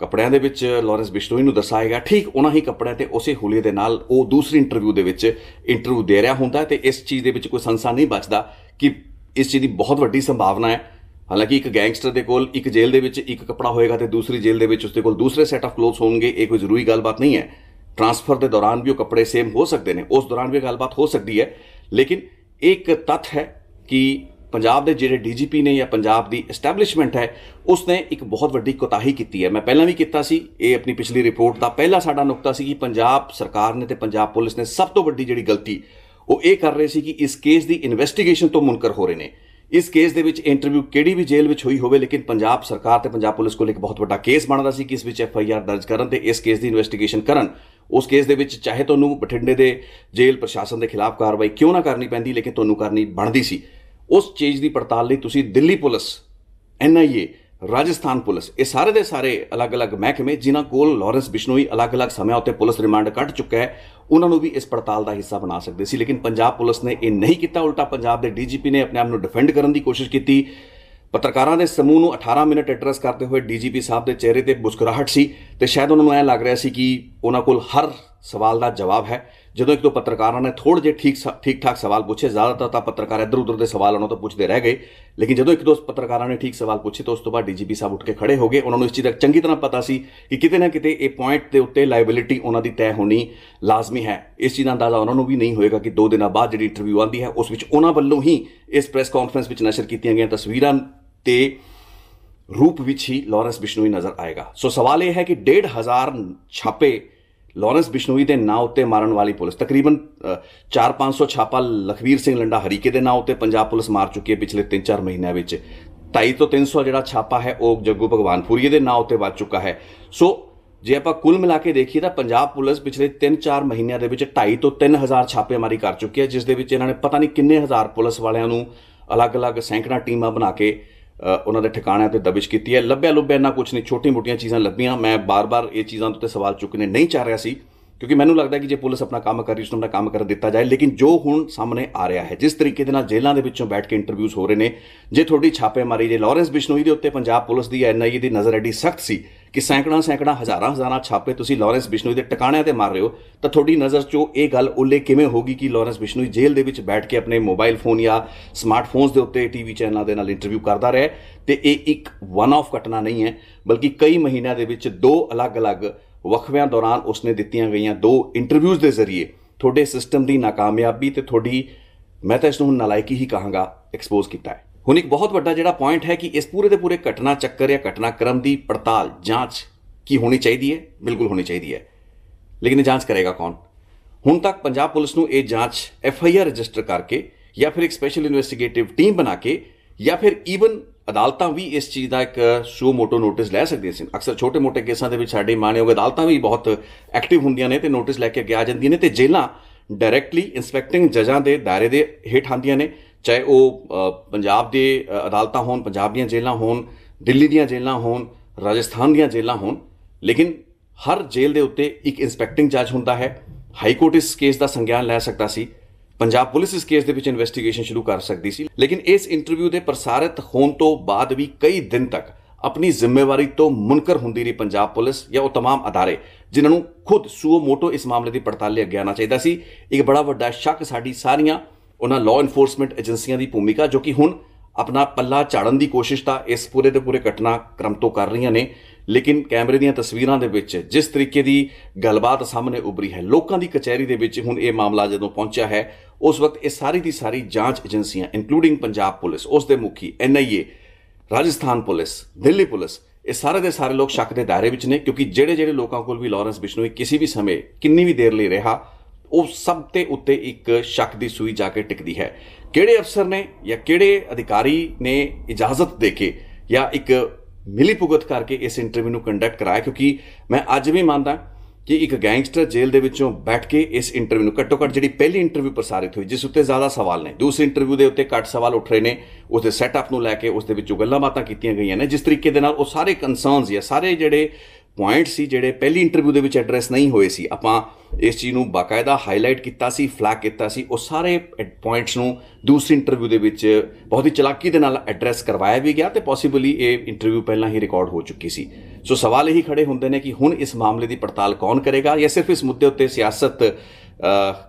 ਕਪੜਿਆਂ ਦੇ ਵਿੱਚ ਲਾਰੈਂਸ ਬਿਸ਼ਨੋਈ ਨੂੰ ਦਰਸਾਇਆ ਗਿਆ ਠੀਕ ਉਹਨਾਂ ਹੀ ਕਪੜਿਆਂ ਤੇ ਉਸੇ ਹੁਲੀਏ ਦੇ ਨਾਲ ਉਹ ਦੂਸਰੀ ਇੰਟਰਵਿਊ ਦੇ ਵਿੱਚ ਇੰਟਰਵਿਊ ਦੇ ਰਿਹਾ ਹੁੰਦਾ ਤੇ ਇਸ ਚੀਜ਼ ਦੇ ਵਿੱਚ ਕੋਈ ਸੰਸਾ ਨਹੀਂ ਬਚਦਾ ਕਿ ਇਸ ਚੀਜ਼ ਦੀ ਬਹੁਤ ਵੱਡੀ ਸੰਭਾਵਨਾ ਹੈ ਹਾਲਾਂਕਿ ਇੱਕ ਗੈਂਗਸਟਰ ਦੇ ਕੋਲ ਇੱਕ ਜੇਲ੍ਹ ਦੇ ਵਿੱਚ ਇੱਕ ਕਪੜਾ ਹੋਏਗਾ ਤੇ ਦੂਸਰੀ ਜੇਲ੍ਹ ਦੇ ਵਿੱਚ ਉਸਦੇ ਕੋਲ ਦੂਸਰੇ ਸੈੱਟ ਆਫ ਕਲੋਥਸ ਹੋਣਗੇ ਇਹ ਕੋਈ ਜ਼ਰੂਰੀ ਗੱਲਬਾਤ ਨਹੀਂ ਹੈ ਟ੍ਰਾਂਸਫਰ ਦੇ ਦੌਰਾਨ ਵੀ ਉਹ ਕੱਪੜੇ ਸੇਮ ਹੋ ਸਕਦੇ ਨੇ ਉਸ ਦੌਰਾਨ ਵੀ ਗੱਲਬਾਤ ਹੋ ਸਕਦੀ ਹੈ ਲੇਕਿਨ ਇੱਕ ਤੱਥ ਹੈ ਕਿ ਪੰਜਾਬ ਦੇ ਜਿਹੜੇ ਡੀਜੀਪੀ ਨੇ ਜਾਂ ਪੰਜਾਬ ਦੀ ਐਸਟੈਬਲਿਸ਼ਮੈਂਟ ਹੈ ਉਸ ਨੇ ਇੱਕ ਬਹੁਤ ਵੱਡੀ ਕੋਤਾਹੀ ਕੀਤੀ ਹੈ ਮੈਂ ਪਹਿਲਾਂ ਵੀ ਕੀਤਾ ਸੀ ਇਹ ਆਪਣੀ ਪਿਛਲੀ ਰਿਪੋਰਟ ਦਾ ਪਹਿਲਾ ਸਾਡਾ ਨੁਕਤਾ ਸੀ ਕਿ ਪੰਜਾਬ ਸਰਕਾਰ ਨੇ ਤੇ ਪੰਜਾਬ ਪੁਲਿਸ ਨੇ ਸਭ ਤੋਂ ਵੱਡੀ ਜਿਹੜੀ ਗਲਤੀ ਉਹ ਇਹ ਕਰ ਰਹੇ ਸੀ ਕਿ ਇਸ ਕੇਸ ਦੀ ਇਨਵੈਸਟੀਗੇਸ਼ਨ ਤੋਂ ਮੁਨਕਰ ਹੋ ਰਹੇ ਨੇ ਇਸ ਕੇਸ ਦੇ ਵਿੱਚ ਇੰਟਰਵਿਊ ਕਿਹੜੀ ਵੀ ਜੇਲ੍ਹ ਵਿੱਚ ਹੋਈ ਹੋਵੇ ਲੇਕਿਨ ਪੰਜਾਬ ਸਰਕਾਰ ਤੇ ਪੰਜਾਬ ਪੁਲਿਸ ਕੋਲ ਇੱਕ ਬਹੁਤ ਵੱਡਾ ਕੇਸ ਬਣਦਾ ਸੀ ਕਿ ਇਸ ਵਿੱਚ ਐਫ ਆਈ ਆਰ ਦਰਜ ਕਰਨ ਤੇ ਇਸ ਕੇਸ ਦੀ ਇਨਵੈਸਟੀਗੇਸ਼ਨ ਕਰਨ ਉਸ ਕੇਸ ਦੇ ਵਿੱਚ ਚਾਹੇ ਤੁਹਾਨੂੰ ਬਠਿੰਡੇ ਦੇ ਜੇਲ੍ਹ ਪ੍ਰਸ਼ਾਸਨ ਦੇ ਖਿਲਾਫ ਕਾਰਵਾਈ ਕਿਉਂ ਨਾ ਕਰਨੀ ਪੈਂਦੀ ਲੇਕਿਨ ਤੁਹਾਨੂੰ ਕਰਨੀ ਬਣਦੀ ਸੀ ਉਸ ਚੀਜ਼ ਦੀ ਪੜਤਾਲ ਲਈ ਤੁਸੀਂ Delhi police NIA Rajasthan police ਇਹ ਸਾਰੇ ਦੇ ਸਾਰੇ ਅਲੱਗ-ਅਲੱਗ ਮਹਿਕਮੇ ਜਿਨ੍ਹਾਂ ਕੋਲ ਲਾਰੈਂਸ ਬਿਸ਼ਨੋਈ ਅਲੱਗ-ਅਲੱਗ ਸਮਿਆਂ ਉੱਤੇ ਪੁਲਿਸ ਰਿਮਾਂਡ ਕੱਢ ਚੁੱਕਾ ਹੈ ਉਹਨਾਂ ਨੂੰ ਵੀ ਇਸ ਪੜਤਾਲ ਦਾ ਹਿੱਸਾ ਬਣਾ ਸਕਦੇ ਸੀ ਲੇਕਿਨ ਪੰਜਾਬ ਪੁਲਿਸ ਨੇ ਇਹ ਨਹੀਂ ਕੀਤਾ ਉਲਟਾ ਪੰਜਾਬ ਦੇ ਡੀਜੀਪੀ ਨੇ ਆਪਣੇ ਆਪ ਨੂੰ ਡਿਫੈਂਡ ਕਰਨ ਦੀ ਕੋਸ਼ਿਸ਼ ਕੀਤੀ ਪੱਤਰਕਾਰਾਂ ਦੇ ਸਮੂਹ ਨੂੰ 18 ਮਿੰਟ ਐਡਰੈਸ ਕਰਦੇ ਹੋਏ ਡੀਜੀਪੀ ਸਾਹਿਬ ਦੇ ਚਿਹਰੇ ਤੇ ਮੁਸਕਰਾਹਟ ਸੀ ਤੇ ਸ਼ਾਇਦ ਉਹਨਾਂ ਨੂੰ ਐ ਲੱਗ ਰਿਹਾ ਸੀ ਕਿ ਉਹਨਾਂ ਕੋਲ ਹਰ ਸਵਾਲ ਦਾ ਜਵਾਬ ਹੈ ਜਦੋਂ ਇੱਕ ਦੋ ਪੱਤਰਕਾਰਾਂ ਨੇ ਥੋੜੇ ਜਿਹੇ ਠੀਕ ਠੀਕ ਠਾਕ ਸਵਾਲ ਪੁੱਛੇ ਜ਼ਿਆਦਾਤਰ ਤਾਂ ਪੱਤਰਕਾਰ ਇੱਧਰ ਉੱਧਰ ਦੇ ਸਵਾਲ ਉਹਨਾਂ ਤੋਂ ਪੁੱਛਦੇ ਰਹਿ ਗਏ ਲੇਕਿਨ ਜਦੋਂ ਇੱਕ ਦੋ ਪੱਤਰਕਾਰਾਂ ਨੇ ਠੀਕ ਸਵਾਲ ਪੁੱਛੇ ਤਾਂ ਉਸ ਤੋਂ ਬਾਅਦ ਡੀਜੀਪੀ ਸਾਹਿਬ ਉੱਠ ਕੇ ਖੜੇ ਹੋ ਗਏ ਉਹਨਾਂ ਨੂੰ ਇਸ ਚੀਜ਼ ਦਾ ਚੰਗੀ ਤਰ੍ਹਾਂ ਪਤਾ ਸੀ ਕਿ ਕਿਤੇ ਨਾ ਕਿਤੇ ਇਹ ਪੁਆਇੰਟ ਦੇ ਉੱਤੇ ਲਾਇਬਿਲਿਟੀ ਉਹਨਾਂ ਦੀ ਤੈਅ ਹੋਣੀ ਲਾਜ਼ਮੀ ਹੈ ਇਸ ਚੀਜ਼ ਦਾ ਅੰਦਾਜ਼ਾ ਉਹਨਾਂ ਨੂੰ ਵੀ ਨਹੀਂ ਹੋਏਗਾ ਕਿ ਦੋ ਦਿਨਾਂ ਬਾਅਦ ਜਿਹੜੀ ਇੰਟਰਵਿਊ ਆਂਦੀ ਹੈ ਉਸ ਵਿੱਚ ਉਹਨਾਂ ਵੱਲੋਂ ਹੀ ਇਸ ਪ੍ਰੈਸ ਕਾਨਫਰੰਸ ਵਿੱਚ ਨਸ਼ਰ ਕੀਤੀਆਂ ਗਈਆਂ ਤਸਵੀਰਾਂ ਤੇ ਰੂਪ ਵਿੱਚ ਹੀ ਲਾਰੈਂਸ ਬਿਸ਼ਨੋਈ ਨਜ਼ਰ ਆਏਗਾ ਸੋ ਸਵਾਲ ਇਹ ਹੈ ਕਿ 1500 ਛਾਪੇ ਲਾਰੈਂਸ ਬਿਸ਼ਨੋਈ ਦੇ ਨਾਂ ਉੱਤੇ ਮਾਰਨ ਵਾਲੀ ਪੁਲਿਸ ਤਕਰੀਬਨ 4-500 ਛਾਪਾ ਲਖਵੀਰ ਸਿੰਘ ਲੰਡਾ ਹਰੀਕੇ ਦੇ ਨਾਂ ਉੱਤੇ ਪੰਜਾਬ ਪੁਲਿਸ ਮਾਰ ਚੁੱਕੀ ਹੈ ਪਿਛਲੇ 3-4 ਮਹੀਨਿਆਂ ਵਿੱਚ 250 ਤੋਂ 300 ਜਿਹੜਾ ਛਾਪਾ ਹੈ ਉਹ ਜੱਗੂ ਭਗਵਾਨਪੁਰੀਏ ਦੇ ਨਾਂ ਉੱਤੇ ਵੱਜ ਚੁੱਕਾ ਹੈ ਸੋ ਜੇ ਆਪਾਂ ਕੁੱਲ ਮਿਲਾ ਕੇ ਦੇਖੀਏ ਤਾਂ ਪੰਜਾਬ ਪੁਲਿਸ ਪਿਛਲੇ 3-4 ਮਹੀਨਿਆਂ ਦੇ ਵਿੱਚ 2.5 ਤੋਂ 3000 ਛਾਪੇਮਾਰੀ ਕਰ ਚੁੱਕੀ ਹੈ ਜਿਸ ਦੇ ਵਿੱਚ ਇਹਨਾਂ ਨੇ ਪਤਾ ਨਹੀਂ ਕਿੰਨੇ ਹਜ਼ਾਰ ਪੁਲਿਸ ਵਾਲਿਆਂ ਨੂੰ ਅਲੱਗ-ਅਲੱਗ ਸੈਂਕੜਾ ਟੀਮਾਂ ਬਣਾ ਕੇ ਉਹਨਾਂ ਦੇ ਠਿਕਾਣਿਆਂ ਤੇ ਦਬਿਸ਼ ਕੀਤੀ ਹੈ ਲੱਭਿਆ ਲੁੱਭਿਆ ਨਾ ਕੁਝ ਨਹੀਂ ਛੋਟੀ-ਮੋਟੀਆਂ ਚੀਜ਼ਾਂ ਲੱਭੀਆਂ ਮੈਂ ਬਾਰ-ਬਾਰ ਇਹ ਚੀਜ਼ਾਂ ਉੱਤੇ ਸਵਾਲ ਚੁੱਕਨੇ ਨਹੀਂ ਚਾਹ ਰਿਹਾ ਸੀ ਕਿਉਂਕਿ ਮੈਨੂੰ ਲੱਗਦਾ ਕਿ ਜੇ ਪੁਲਿਸ ਆਪਣਾ ਕੰਮ ਕਰ ਰਹੀ ਉਸ ਨੂੰ ਆਪਣਾ ਕੰਮ ਕਰ ਦਿੱਤਾ ਜਾਏ ਲੇਕਿਨ ਜੋ ਹੁਣ ਸਾਹਮਣੇ ਆ ਰਿਹਾ ਹੈ ਜਿਸ ਤਰੀਕੇ ਦੇ ਨਾਲ ਜੇਲ੍ਹਾਂ ਦੇ ਵਿੱਚੋਂ ਬੈਠ ਕੇ ਇੰਟਰਵਿਊਜ਼ ਹੋ ਰਹੇ ਨੇ ਜੇ ਤੁਹਾਡੀ ਮਾਰੀ ਜੇ ਲਾਰੈਂਸ ਬਿਸ਼ਨੋਈ ਦੇ ਉੱਤੇ ਪੰਜਾਬ ਪੁਲਿਸ ਦੀ ਐਨਆਈਏ ਦੀ ਨਜ਼ਰ ਐਡੀ ਸਖਤ ਸੀ ਕਿ ਸੈਂਕੜਾ ਸੈਂਕੜਾ ਹਜ਼ਾਰਾਂ ਹਜ਼ਾਰਾਂ ਛਾਪੇ ਤੁਸੀਂ ਲਾਰੈਂਸ ਬਿਸ਼ਨੋਈ ਦੇ ਟਿਕਾਣਿਆਂ ਤੇ ਮਾਰ ਰਹੇ ਹੋ ਤਾਂ ਤੁਹਾਡੀ ਨਜ਼ਰ 'ਚੋਂ ਇਹ ਗੱਲ ਉੱਲੇ ਕਿਵੇਂ ਹੋਗੀ ਕਿ ਲਾਰੈਂਸ ਬਿਸ਼ਨੋਈ ਜੇਲ੍ਹ ਦੇ ਵਿੱਚ ਬੈਠ ਕੇ ਆਪਣੇ ਮੋਬਾਈਲ ਫੋਨ ਜਾਂ ਸਮਾਰਟਫੋਨਸ ਦੇ ਉੱਤੇ ਟੀਵੀ ਚੈਨਲਾਂ ਦੇ ਨਾਲ ਇੰਟਰਵਿਊ ਕਰਦਾ ਰਿਹਾ ਤੇ ਇਹ ਇੱਕ ਵਨ ਆਫ ਘਟਨਾ ਨਹੀਂ ਹੈ ਬਲਕਿ ਕਈ ਮਹੀਨਿਆਂ ਦੇ ਵਿੱਚ ਦੋ ਅਲੱਗ-ਅਲੱਗ ਵਕਫਿਆਂ ਦੌਰਾਨ ਉਸਨੇ ਦਿੱਤੀਆਂ ਗਈਆਂ ਦੋ ਇੰਟਰਵਿਊਜ਼ ਦੇ ਜ਼ਰੀਏ ਤੁਹਾਡੇ ਸਿਸਟਮ ਦੀ ਨਾਕਾਮਯਾਬੀ ਤੇ ਤੁਹਾਡੀ ਮੈਂ ਤਾਂ ਇਸ ਨੂੰ ਨਲਾਇਕੀ ਹੀ ਕਹਾਂਗਾ ਐਕਸਪੋਜ਼ ਕੀਤਾ ਹੈ ਹੁਣ ਇੱਕ ਬਹੁਤ ਵੱਡਾ ਜਿਹੜਾ ਪੁਆਇੰਟ ਹੈ ਕਿ ਇਸ ਪੂਰੇ ਦੇ ਪੂਰੇ ਘਟਨਾ ਚੱਕਰ ਜਾਂ ਘਟਨਾ ਕ੍ਰਮ ਦੀ ਪੜਤਾਲ ਜਾਂਚ ਕੀ ਹੋਣੀ ਚਾਹੀਦੀ ਹੈ ਬਿਲਕੁਲ ਹੋਣੀ ਚਾਹੀਦੀ ਹੈ ਲੇਕਿਨ ਇਹ ਜਾਂਚ ਕਰੇਗਾ ਕੌਣ ਹੁਣ ਤੱਕ ਪੰਜਾਬ ਪੁਲਿਸ ਨੂੰ ਇਹ ਜਾਂਚ ਐਫ ਆਈ ਆਰ ਰਜਿਸਟਰ ਕਰਕੇ ਜਾਂ ਫਿਰ ਇੱਕ ਸਪੈਸ਼ਲ ਇਨਵੈਸਟੀਗੇਟਿਵ ਟੀਮ ਬਣਾ ਕੇ ਜਾਂ ਫਿਰ ਈਵਨ ਅਦਾਲਤਾਂ ਵੀ ਇਸ ਚੀਜ਼ ਦਾ ਇੱਕ ਸੂ ਮੋਟੋ ਨੋਟਿਸ ਲੈ ਸਕਦੀਆਂ ਸੀ ਅਕਸਰ ਛੋਟੇ-ਮੋਟੇ ਕੇਸਾਂ ਦੇ ਵਿੱਚ ਸਾਡੇ ਮਾਨਯੋਗ ਅਦਾਲਤਾਂ ਵੀ ਬਹੁਤ ਐਕਟਿਵ ਹੁੰਦੀਆਂ ਨੇ ਤੇ ਨੋਟਿਸ ਲੈ ਕੇ ਅੱਗੇ ਆ ਜਾਂਦੀਆਂ ਨੇ ਤੇ ਜੇਲਾਂ ਡਾਇਰੈਕਟਲੀ ਇਨਸਪੈਕਟਿੰਗ ਜੱਜਾਂ ਦੇ ਦਾਇਰੇ ਦੇ ਹੇਠ ਆਂਦੀਆਂ ਨੇ ਚਾਹੇ ਉਹ ਪੰਜਾਬ ਦੇ ਅਦਾਲਤਾਂ ਹੋਣ ਪੰਜਾਬ ਦੀਆਂ ਜੇਲਾਂ ਹੋਣ ਦਿੱਲੀ ਦੀਆਂ ਜੇਲਾਂ ਹੋਣ ਰਾਜਸਥਾਨ ਦੀਆਂ ਜੇਲਾਂ ਹੋਣ ਲੇਕਿਨ ਹਰ ਜੇਲ੍ਹ ਦੇ ਉੱਤੇ ਇੱਕ ਇਨਸਪੈਕਟਿੰਗ ਜੱਜ ਹੁੰਦਾ ਹੈ ਹਾਈ ਕੋਰਟ ਇਸ ਕੇਸ ਦਾ ਸੰਗਿਆਨ ਲੈ ਸਕਦਾ ਸੀ ਪੰਜਾਬ ਪੁਲਿਸ ਇਸ ਕੇਸ ਦੇ ਵਿੱਚ ਇਨਵੈਸਟੀਗੇਸ਼ਨ ਸ਼ੁਰੂ ਕਰ ਸਕਦੀ ਸੀ ਲੇਕਿਨ ਇਸ ਇੰਟਰਵਿਊ ਦੇ ਪ੍ਰਸਾਰਿਤ ਹੋਣ ਤੋਂ ਬਾਅਦ ਵੀ ਕਈ ਦਿਨ ਤੱਕ ਆਪਣੀ ਜ਼ਿੰਮੇਵਾਰੀ ਤੋਂ ਮੁਨਕਰ ਹੁੰਦੀ ਰਹੀ ਪੰਜਾਬ ਪੁਲਿਸ ਜਾਂ ਉਹ तमाम ਅਦਾਰੇ ਜਿਨ੍ਹਾਂ ਨੂੰ ਖੁਦ ਸੂਓ ਮੋਟੋ ਇਸ ਮਾਮਲੇ ਦੀ ਪੜਤਾਲ ਲਈ ਅੱਗੇ ਆਣਾ ਚਾਹੀਦਾ ਸੀ ਇੱਕ ਬੜਾ ਵੱਡਾ ਸ਼ੱਕ ਸਾਡੀ ਸਾਰੀਆਂ ਉਹਨਾਂ ਲਾਅ ਇਨਫੋਰਸਮੈਂਟ ਏਜੰਸੀਆਂ ਦੀ ਭੂਮਿਕਾ ਜੋ ਕਿ ਹੁਣ ਆਪਣਾ ਪੱਲਾ ਝਾੜਨ ਦੀ ਕੋਸ਼ਿਸ਼ ਤਾਂ ਇਸ ਪੂਰੇ ਦੇ ਪੂਰੇ ਘਟਨਾ ਕ੍ਰਮ ਤੋਂ ਕਰ ਰਹੀਆਂ ਨੇ ਲੇਕਿਨ ਕੈਮਰੇ ਦੀਆਂ ਤਸਵੀਰਾਂ ਦੇ ਵਿੱਚ ਜਿਸ ਤਰੀਕੇ ਦੀ ਗੱਲਬਾਤ ਸਾਹਮਣੇ ਉਭਰੀ ਹੈ ਲੋਕਾਂ ਦੀ ਕਚਹਿਰੀ ਦੇ ਵਿੱਚ ਹੁਣ ਇਹ ਮਾਮਲਾ ਜਦੋਂ ਪਹੁੰਚਿਆ ਹੈ ਉਸ ਵਕਤ ਇਹ ਸਾਰੀ ਦੀ ਸਾਰੀ ਜਾਂਚ ਏਜੰਸੀਆਂ ਇਨਕਲੂਡਿੰਗ ਪੰਜਾਬ ਪੁਲਿਸ ਉਸ ਦੇ ਮੁਖੀ NIA Rajasthan police Delhi police ਇਹ ਸਾਰੇ ਦੇ ਸਾਰੇ ਲੋਕ ਸ਼ੱਕ ਦੇ ਦਾਇਰੇ ਵਿੱਚ ਨੇ ਕਿਉਂਕਿ ਜਿਹੜੇ ਜਿਹੜੇ ਲੋਕਾਂ ਕੋਲ ਵੀ ਲਾਰੈਂਸ ਬਿਸ਼ਨੋਈ ਕਿਸੇ ਵੀ ਸਮੇਂ ਕਿੰਨੀ ਵੀ ਦੇਰ ਲਈ ਰਿਹਾ ਉਹ ਸਭ ਤੇ ਉੱਤੇ ਇੱਕ ਸ਼ੱਕ ਦੀ ਸੂਈ ਜਾ ਕੇ ਟਿਕਦੀ ਹੈ ਕਿਹੜੇ ਅਫਸਰ ਨੇ ਜਾਂ ਕਿਹੜੇ ਅਧਿਕਾਰੀ ਨੇ ਇਜਾਜ਼ਤ ਦੇ ਕੇ ਜਾਂ ਇੱਕ ਮਿਲੀ ਭੁਗਤ ਕਰਕੇ ਇਸ ਇੰਟਰਵਿਊ ਨੂੰ ਕੰਡਕਟ ਕਰਾਇਆ ਕਿਉਂਕਿ ਮੈਂ ਅੱਜ ਵੀ ਮੰਨਦਾ ਕਿ ਇੱਕ ਗੈਂਗਸਟਰ ਜੇਲ੍ਹ ਦੇ ਵਿੱਚੋਂ ਬੈਠ ਕੇ ਇਸ ਇੰਟਰਵਿਊ ਨੂੰ ਘੱਟੋ ਘੱਟ ਜਿਹੜੀ ਪਹਿਲੀ ਇੰਟਰਵਿਊ ਪ੍ਰਸਾਰਿਤ ਹੋਈ ਜਿਸ ਉੱਤੇ ਜ਼ਿਆਦਾ ਸਵਾਲ ਨੇ ਦੂਸਰੀ ਇੰਟਰਵਿਊ ਦੇ ਉੱਤੇ ਘੱਟ ਸਵਾਲ ਉੱਠ ਰਹੇ ਨੇ ਉਸ ਦੇ ਸੈਟਅਪ ਨੂੰ ਲੈ ਕੇ ਉਸ ਦੇ ਵਿੱਚੋਂ ਗੱਲਾਂ ਬਾਤਾਂ ਕੀਤੀਆਂ ਗਈਆਂ ਨੇ ਜਿਸ ਤਰੀਕੇ ਦੇ ਨਾਲ ਉਹ ਸਾਰੇ ਕਨਸਰਨਸ ਜਾਂ ਸਾਰੇ ਜਿਹੜੇ ਪੁਆਇੰਟ ਸੀ ਜਿਹੜੇ ਪਹਿਲੀ ਇੰਟਰਵਿਊ ਦੇ ਵਿੱਚ ਐਡਰੈਸ ਨਹੀਂ ਹੋਏ ਸੀ ਆਪਾਂ ਇਸ ਚੀਜ਼ ਨੂੰ ਬਾਕਾਇਦਾ ਹਾਈਲਾਈਟ ਕੀਤਾ ਸੀ ਫਲੈਗ ਕੀਤਾ ਸੀ ਉਹ ਸਾਰੇ ਪੁਆਇੰਟਸ ਨੂੰ ਦੂਸਰੀ ਇੰਟਰਵਿਊ ਦੇ ਵਿੱਚ ਬਹੁਤ ਹੀ ਚਲਾਕੀ ਦੇ ਨਾਲ ਐਡਰੈਸ ਕਰਵਾਇਆ ਵੀ ਗਿਆ ਤੇ ਪੋਸੀਬਲੀ ਇਹ ਇੰਟਰਵਿਊ ਪਹਿਲਾਂ ਹੀ ਰਿਕਾਰਡ ਹੋ ਚੁੱਕੀ ਸੀ ਸੋ ਸਵਾਲ ਇਹੀ ਖੜੇ ਹੁੰਦੇ ਨੇ ਕਿ ਹੁਣ ਇਸ ਮਾਮਲੇ ਦੀ ਪੜਤਾਲ ਕੌਣ ਕਰੇਗਾ ਜਾਂ ਸਿਰਫ ਇਸ ਮੁੱਦੇ ਉੱਤੇ ਸਿਆਸਤ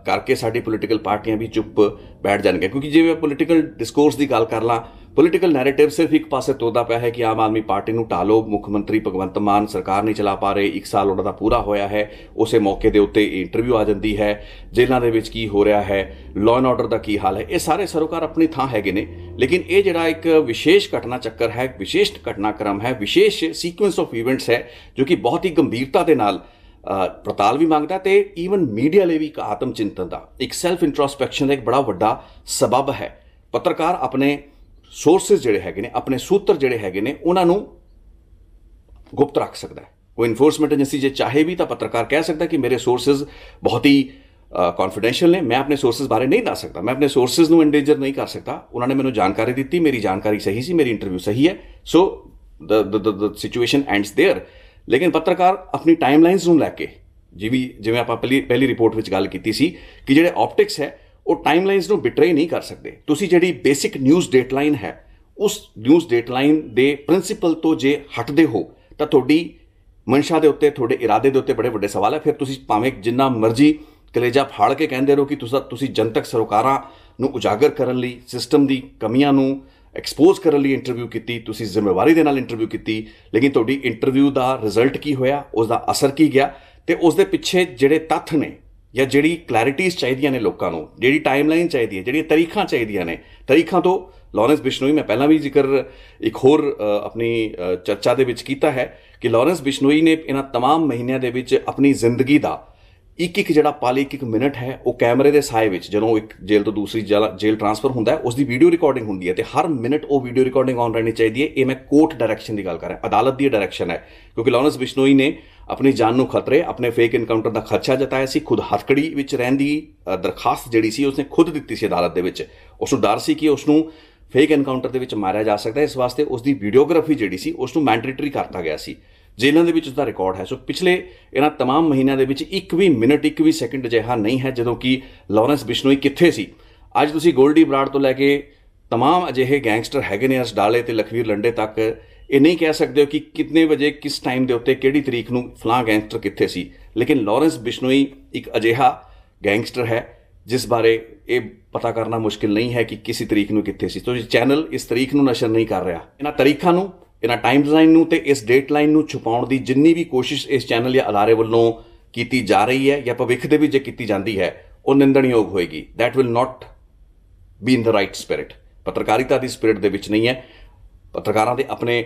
ਕਰਕੇ ਸਾਡੀ ਪੋਲੀਟੀਕਲ ਪਾਰਟੀਆਂ ਵੀ ਚੁੱਪ ਬੈਠ ਜਾਣਗੇ ਕਿਉਂਕਿ ਜਿਵੇਂ ਪੋਲੀਟੀਕਲ ਡਿਸਕੋਰਸ ਦੀ ਗੱਲ ਕਰ ਲਾਂ ਪੋਲੀਟੀਕਲ ਨੈਰੇਟਿਵ ਸਿਰਫ ਇੱਕ ਪਾਸੇ ਤੋਦਾ ਪਿਆ ਹੈ ਕਿ ਆਮ ਆਦਮੀ ਪਾਰਟੀ ਨੂੰ ਟਾਲੋ ਮੁੱਖ ਮੰਤਰੀ ਭਗਵੰਤ ਮਾਨ ਸਰਕਾਰ ਨਹੀਂ ਚਲਾ ਪਾ ਰਹੇ 1 ਸਾਲ ਉਹਨਾਂ ਦਾ ਪੂਰਾ ਹੋਇਆ ਹੈ ਉਸੇ ਮੌਕੇ ਦੇ ਉੱਤੇ ਇੰਟਰਵਿਊ ਆ ਜਾਂਦੀ ਹੈ ਜੇਲ੍ਹਾਂ ਦੇ ਵਿੱਚ ਕੀ ਹੋ ਰਿਹਾ ਹੈ ਲਾਅ ਐਂਡ ਆਰਡਰ ਦਾ ਕੀ ਹਾਲ ਹੈ ਇਹ ਸਾਰੇ ਸਰਕਾਰ ਆਪਣੀ ਥਾਂ ਹੈਗੇ ਨੇ ਲੇਕਿਨ ਇਹ ਜਿਹੜਾ ਇੱਕ ਵਿਸ਼ੇਸ਼ ਘਟਨਾ ਚੱਕਰ ਹੈ ਇੱਕ ਵਿਸ਼ੇਸ਼ ਘਟਨਾਕ੍ਰਮ ਹੈ ਵਿਸ਼ੇਸ਼ ਸੀਕੁਐਂਸ ਆਫ ਇਵੈਂਟਸ ਹੈ ਜੋ ਕਿ ਬਹੁਤ ਹੀ ਗੰਭੀਰਤਾ ਦੇ ਨਾਲ ਪ੍ਰਤਾਲ ਵੀ ਮੰਗਦਾ ਤੇ ਈਵਨ ਮੀਡੀਆ ਲਈ ਵੀ ਇੱਕ ਆਤਮ ਚਿੰਤਨ ਦਾ ਇੱਕ ਸੈਲਫ ਇੰਟਰੋਸਪੈਕਸ਼ਨ ਦਾ ਇੱਕ ਬੜਾ ਵੱਡਾ ਸਬਬ ਹੈ ਪੱਤਰਕਾਰ ਆਪਣੇ ਸੋਰਸਸ ਜਿਹੜੇ ਹੈਗੇ ਨੇ ਆਪਣੇ ਸੂਤਰ ਜਿਹੜੇ ਹੈਗੇ ਨੇ ਉਹਨਾਂ ਨੂੰ ਗੁਪਤ ਰੱਖ ਸਕਦਾ ਹੈ ਕੋਈ ਇਨਫੋਰਸਮੈਂਟ ਏਜੰਸੀ ਜੇ ਚਾਹੇ ਵੀ ਤਾਂ ਪੱਤਰਕਾਰ ਕਹਿ ਸਕਦਾ ਕਿ ਮੇਰੇ ਸੋਰਸਸ ਬਹੁਤ ਹੀ ਕੌਨਫੀਡੈਂਸ਼ੀਅਲ ਨੇ ਮੈਂ ਆਪਣੇ ਸੋਰਸਸ ਬਾਰੇ ਨਹੀਂ ਦੱਸ ਸਕਦਾ ਮੈਂ ਆਪਣੇ ਸੋਰਸਸ ਨੂੰ ਇੰਡੇਂਜਰ ਨਹੀਂ ਕਰ ਸਕਦਾ ਉਹਨਾਂ ਨੇ ਮੈਨੂੰ ਜਾਣਕਾਰੀ ਦਿੱਤੀ ਮੇਰੀ ਜਾਣਕਾਰੀ ਸਹੀ ਸੀ ਮੇਰੀ ਇੰਟਰਵਿਊ ਸਹੀ ਹੈ so the the situation ends there ਲੇਕਿਨ ਪੱਤਰਕਾਰ ਆਪਣੀ ਟਾਈਮਲਾਈਨਸ ਨੂੰ ਲੈ ਕੇ ਜਿਵੇਂ ਜਿਵੇਂ ਆਪਾਂ ਪਹਿਲੀ ਪਹਿਲੀ ਰਿਪੋਰਟ ਵਿੱਚ ਗੱਲ ਕੀਤੀ ਸੀ ਕਿ ਜਿਹੜੇ ਆਪਟਿਕਸ ਹੈ ਉਹ ਟਾਈਮਲਾਈਨਸ ਨੂੰ ਬਿਟਰੇ ਨਹੀਂ ਕਰ ਸਕਦੇ ਤੁਸੀਂ ਜਿਹੜੀ ਬੇਸਿਕ ਨਿਊਜ਼ ਡੇਟਲਾਈਨ ਹੈ ਉਸ ਨਿਊਜ਼ ਡੇਟਲਾਈਨ ਦੇ ਪ੍ਰਿੰਸੀਪਲ ਤੋਂ ਜੇ ਹਟਦੇ ਹੋ ਤਾਂ ਤੁਹਾਡੀ ਮਨਸ਼ਾ ਦੇ ਉੱਤੇ ਤੁਹਾਡੇ ਇਰਾਦੇ ਦੇ ਉੱਤੇ ਬੜੇ ਵੱਡੇ ਸਵਾਲ ਹੈ ਫਿਰ ਤੁਸੀਂ ਭਾਵੇਂ ਜਿੰਨਾ ਮਰਜ਼ੀ ਕਲੇਜਾ ਫਾੜ ਕੇ ਕਹਿੰਦੇ ਰਹੋ ਕਿ ਤੁਸੀਂ ਤੁਸੀਂ ਜਨਤਕ ਸਰਕਾਰਾਂ ਨੂੰ ਉਜਾਗਰ ਕਰਨ ਲਈ ਸਿਸਟਮ ਦੀ ਕਮੀਆਂ ਨੂੰ ਐਕਸਪੋਜ਼ ਕਰਨ ਲਈ ਇੰਟਰਵਿਊ ਕੀਤੀ ਤੁਸੀਂ ਜ਼ਿੰਮੇਵਾਰੀ ਦੇ ਨਾਲ ਇੰਟਰਵਿਊ ਕੀਤੀ ਲੇਕਿਨ ਤੁਹਾਡੀ ਇੰਟਰਵਿਊ ਦਾ ਰਿਜ਼ਲਟ ਕੀ ਹੋਇਆ ਉਸ ਦਾ ਅਸਰ ਕੀ ਗਿਆ ਤੇ ਉਸ ਦੇ ਪਿੱਛੇ ਜਿਹੜੇ ਤੱਥ ਨੇ ਜਾਂ ਜਿਹੜੀ ਕਲੈਰਿਟੀਜ਼ ਚਾਹੀਦੀਆਂ ਨੇ ਲੋਕਾਂ ਨੂੰ ਜਿਹੜੀ ਟਾਈਮਲਾਈਨ ਚਾਹੀਦੀ ਹੈ ਜਿਹੜੀਆਂ ਤਾਰੀਖਾਂ ਚਾਹੀਦੀਆਂ ਨੇ ਤਰੀਖਾਂ ਤੋਂ ਲਾਰੈਂਸ ਬਿਸ਼ਨੋਈ ਮੈਂ ਪਹਿਲਾਂ ਵੀ ਜ਼ਿਕਰ ਇੱਕ ਹੋਰ ਆਪਣੀ ਚਰਚਾ ਦੇ ਵਿੱਚ ਕੀਤਾ ਹੈ ਕਿ ਲਾਰੈਂਸ ਬਿਸ਼ਨੋਈ ਨੇ ਇਹਨਾਂ तमाम ਮਹੀਨਿਆਂ ਦੇ ਵਿੱਚ ਆਪਣੀ ਜ਼ਿੰਦਗੀ ਦਾ ਇੱਕ ਇੱਕ ਜਿਹੜਾ ਪਲ ਇੱਕ ਇੱਕ ਮਿੰਟ ਹੈ ਉਹ ਕੈਮਰੇ ਦੇ ਸਾਏ ਵਿੱਚ ਜਦੋਂ ਇੱਕ ਜੇਲ੍ਹ ਤੋਂ ਦੂਸਰੀ ਜੇਲ੍ਹ ਟ੍ਰਾਂਸਫਰ ਹੁੰਦਾ ਹੈ ਉਸ ਦੀ ਵੀਡੀਓ ਰਿਕਾਰਡਿੰਗ ਹੁੰਦੀ ਹੈ ਤੇ ਹਰ ਮਿੰਟ ਉਹ ਵੀਡੀਓ ਰਿਕਾਰਡਿੰਗ ਆਨ ਰਹਿਣੀ ਚਾਹੀਦੀ ਹੈ ਇਹ ਮੈਂ ਕੋਰਟ ਡਾਇਰੈਕਸ਼ਨ ਦੀ ਗੱਲ ਕਰ ਰਿਹਾ ਅਦਾਲਤ ਦੀ ਡਾਇਰੈਕਸ਼ਨ ਹੈ ਕਿਉਂਕਿ ਲਾਰੈਂਸ ਬਿਸ਼ਨੋਈ ਨੇ ਆਪਣੀ ਜਾਨ ਨੂੰ ਖਤਰੇ ਆਪਣੇ ਫੇਕ ਇਨਕਾਊਂਟਰ ਦਾ ਖਰਚਾ ਜਤਾਇਆ ਸੀ ਖੁਦ ਹੱਥਕੜੀ ਵਿੱਚ ਰਹਿੰਦੀ ਦਰਖਾਸਤ ਜਿਹੜੀ ਸੀ ਉਸਨੇ ਖੁਦ ਦਿੱਤੀ ਸੀ ਅਦਾਲਤ ਦੇ ਵਿੱਚ ਉਸ ਨੂੰ ਡਰ ਸੀ ਕਿ ਉਸ ਨੂੰ ਫੇਕ ਇਨਕਾਊਂਟਰ ਦੇ ਵਿੱਚ ਮਾਰਿਆ ਜਾ ਸਕਦਾ ਹੈ ਇਸ ਵਾਸਤੇ ਉਸ ਦੀ ਵੀਡੀਓਗ੍ਰਾਫੀ ਜਿਹੜੀ ਸੀ ਉਸ ਨੂੰ ਮੈਂਡੇਟਰੀ ਕਰਤਾ ਗਿਆ ਸੀ ਜੇਲ੍ਹਾਂ ਦੇ ਵਿੱਚ ਉਸ ਦਾ ਰਿਕਾਰਡ ਹੈ ਸੋ ਪਿਛਲੇ ਇਹਨਾਂ तमाम ਮਹੀਨਿਆਂ ਦੇ ਵਿੱਚ ਇੱਕ ਵੀ ਮਿੰਟ ਇੱਕ ਵੀ ਸੈਕਿੰਡ ਅਜਿਹਾ ਨਹੀਂ ਹੈ ਜਦੋਂ ਕਿ ਲਾਰੈਂਸ ਬਿਸ਼ਨੋਈ ਕਿੱਥੇ ਸੀ ਅੱਜ ਤੁਸੀਂ ਗੋਲਡੀ ਬਰਾੜ ਤੋਂ ਲੈ ਕੇ तमाम ਅਜਿਹੇ ਗੈਂਗਸਟਰ ਹੈਗੇ ਨੇ ਅਸ ਡਾਲੇ ਤੇ ਲਖਵੀਰ ਲੰਡੇ ਤੱਕ ਇਹ ਨਹੀਂ ਕਹਿ ਸਕਦੇ ਕਿ ਕਿੰਨੇ ਵਜੇ ਕਿਸ ਟਾਈਮ ਦੇ ਉੱਤੇ ਕਿਹੜੀ ਤਰੀਕ ਨੂੰ ਫਲਾਂ ਗੈਂਗਸਟਰ ਕਿੱਥੇ ਸੀ ਲੇਕਿਨ ਲਾਰੈਂਸ ਬਿਸ਼ਨੋਈ ਇੱਕ ਅਜਿਹਾ ਗੈਂਗਸਟਰ ਹੈ ਜਿਸ ਬਾਰੇ ਇਹ ਪਤਾ ਕਰਨਾ ਮੁਸ਼ਕਿਲ ਨਹੀਂ ਹੈ ਕਿ ਕਿਸੇ ਤਰੀਕ ਨੂੰ ਕਿੱਥੇ ਸੀ ਤੁਸੀਂ ਚੈਨਲ ਇਸ ਤਰੀਕ ਨੂੰ ਨਸ਼ਰ ਨਹੀਂ ਕਰ ਰਿਹਾ ਇਹਨਾਂ ਤਰੀਕਾਂ ਨੂੰ ਇਹਨਾਂ ਟਾਈਮ ਲਾਈਨ ਨੂੰ ਤੇ ਇਸ ਡੇਟ ਲਾਈਨ ਨੂੰ ਛੁਪਾਉਣ ਦੀ ਜਿੰਨੀ ਵੀ ਕੋਸ਼ਿਸ਼ ਇਸ ਚੈਨਲ ਜਾਂ ਅਦਾਰੇ ਵੱਲੋਂ ਕੀਤੀ ਜਾ ਰਹੀ ਹੈ ਜਾਂ ਭਵਿੱਖ ਦੇ ਵਿੱਚ ਜੇ ਕੀਤੀ ਜਾਂਦੀ ਹੈ ਉਹ ਨਿੰਦਣਯੋਗ ਹੋਏਗੀ that will not be in the right spirit ਪੱਤਰਕਾਰਿਤਾ ਦੀ ਸਪਿਰਿਟ ਦੇ ਵਿੱਚ ਨਹੀਂ ਹੈ ਪੱਤਰਕਾਰਾਂ ਦੇ ਆਪਣੇ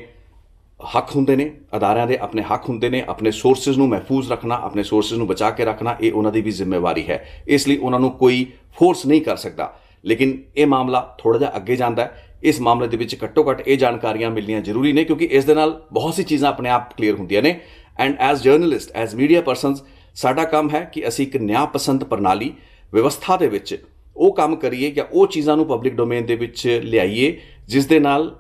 ਹੱਕ ਹੁੰਦੇ ਨੇ ਅਦਾਰਿਆਂ ਦੇ ਆਪਣੇ ਹੱਕ ਹੁੰਦੇ ਨੇ ਆਪਣੇ ਸੋਰਸਸ ਨੂੰ ਮਹਿਫੂਜ਼ ਰੱਖਣਾ ਆਪਣੇ ਸੋਰਸਸ ਨੂੰ ਬਚਾ ਕੇ ਰੱਖਣਾ ਇਹ ਉਹਨਾਂ ਦੀ ਵੀ ਜ਼ਿੰਮੇਵਾਰੀ ਹੈ ਇਸ ਲਈ ਉਹਨਾਂ ਨੂੰ ਕੋਈ ਫੋਰਸ ਨਹੀਂ ਕਰ ਸਕਦਾ ਲੇਕਿਨ ਇਹ ਮਾਮਲਾ ਥੋੜਾ ਜਿਹਾ ਅੱਗੇ ਜਾਂਦਾ ਹੈ ਇਸ ਮਾਮਲੇ ਦੇ ਵਿੱਚ ਘੱਟੋ ਘੱਟ ਇਹ ਜਾਣਕਾਰੀਆਂ ਮਿਲਣੀਆਂ ਜ਼ਰੂਰੀ ਨੇ ਕਿਉਂਕਿ ਇਸ ਦੇ ਨਾਲ ਬਹੁਤ ਸੀ ਚੀਜ਼ਾਂ ਆਪਣੇ ਆਪ ਕਲੀਅਰ ਹੁੰਦੀਆਂ ਨੇ and as journalist as media persons ਸਾਡਾ ਕੰਮ ਹੈ ਕਿ ਅਸੀਂ ਇੱਕ ਨਿਆਂ ਪਸੰਦ ਪ੍ਰਣਾਲੀ ਵਿਵਸਥਾ ਦੇ ਵਿੱਚ ਉਹ ਕੰਮ ਕਰੀਏ ਜਾਂ ਉਹ ਚੀਜ਼ਾਂ ਨੂੰ ਪਬਲਿਕ ਡੋਮੇਨ ਦੇ ਵਿੱਚ ਲਿਆਈਏ ਜਿਸ ਦੇ ਨਾਲ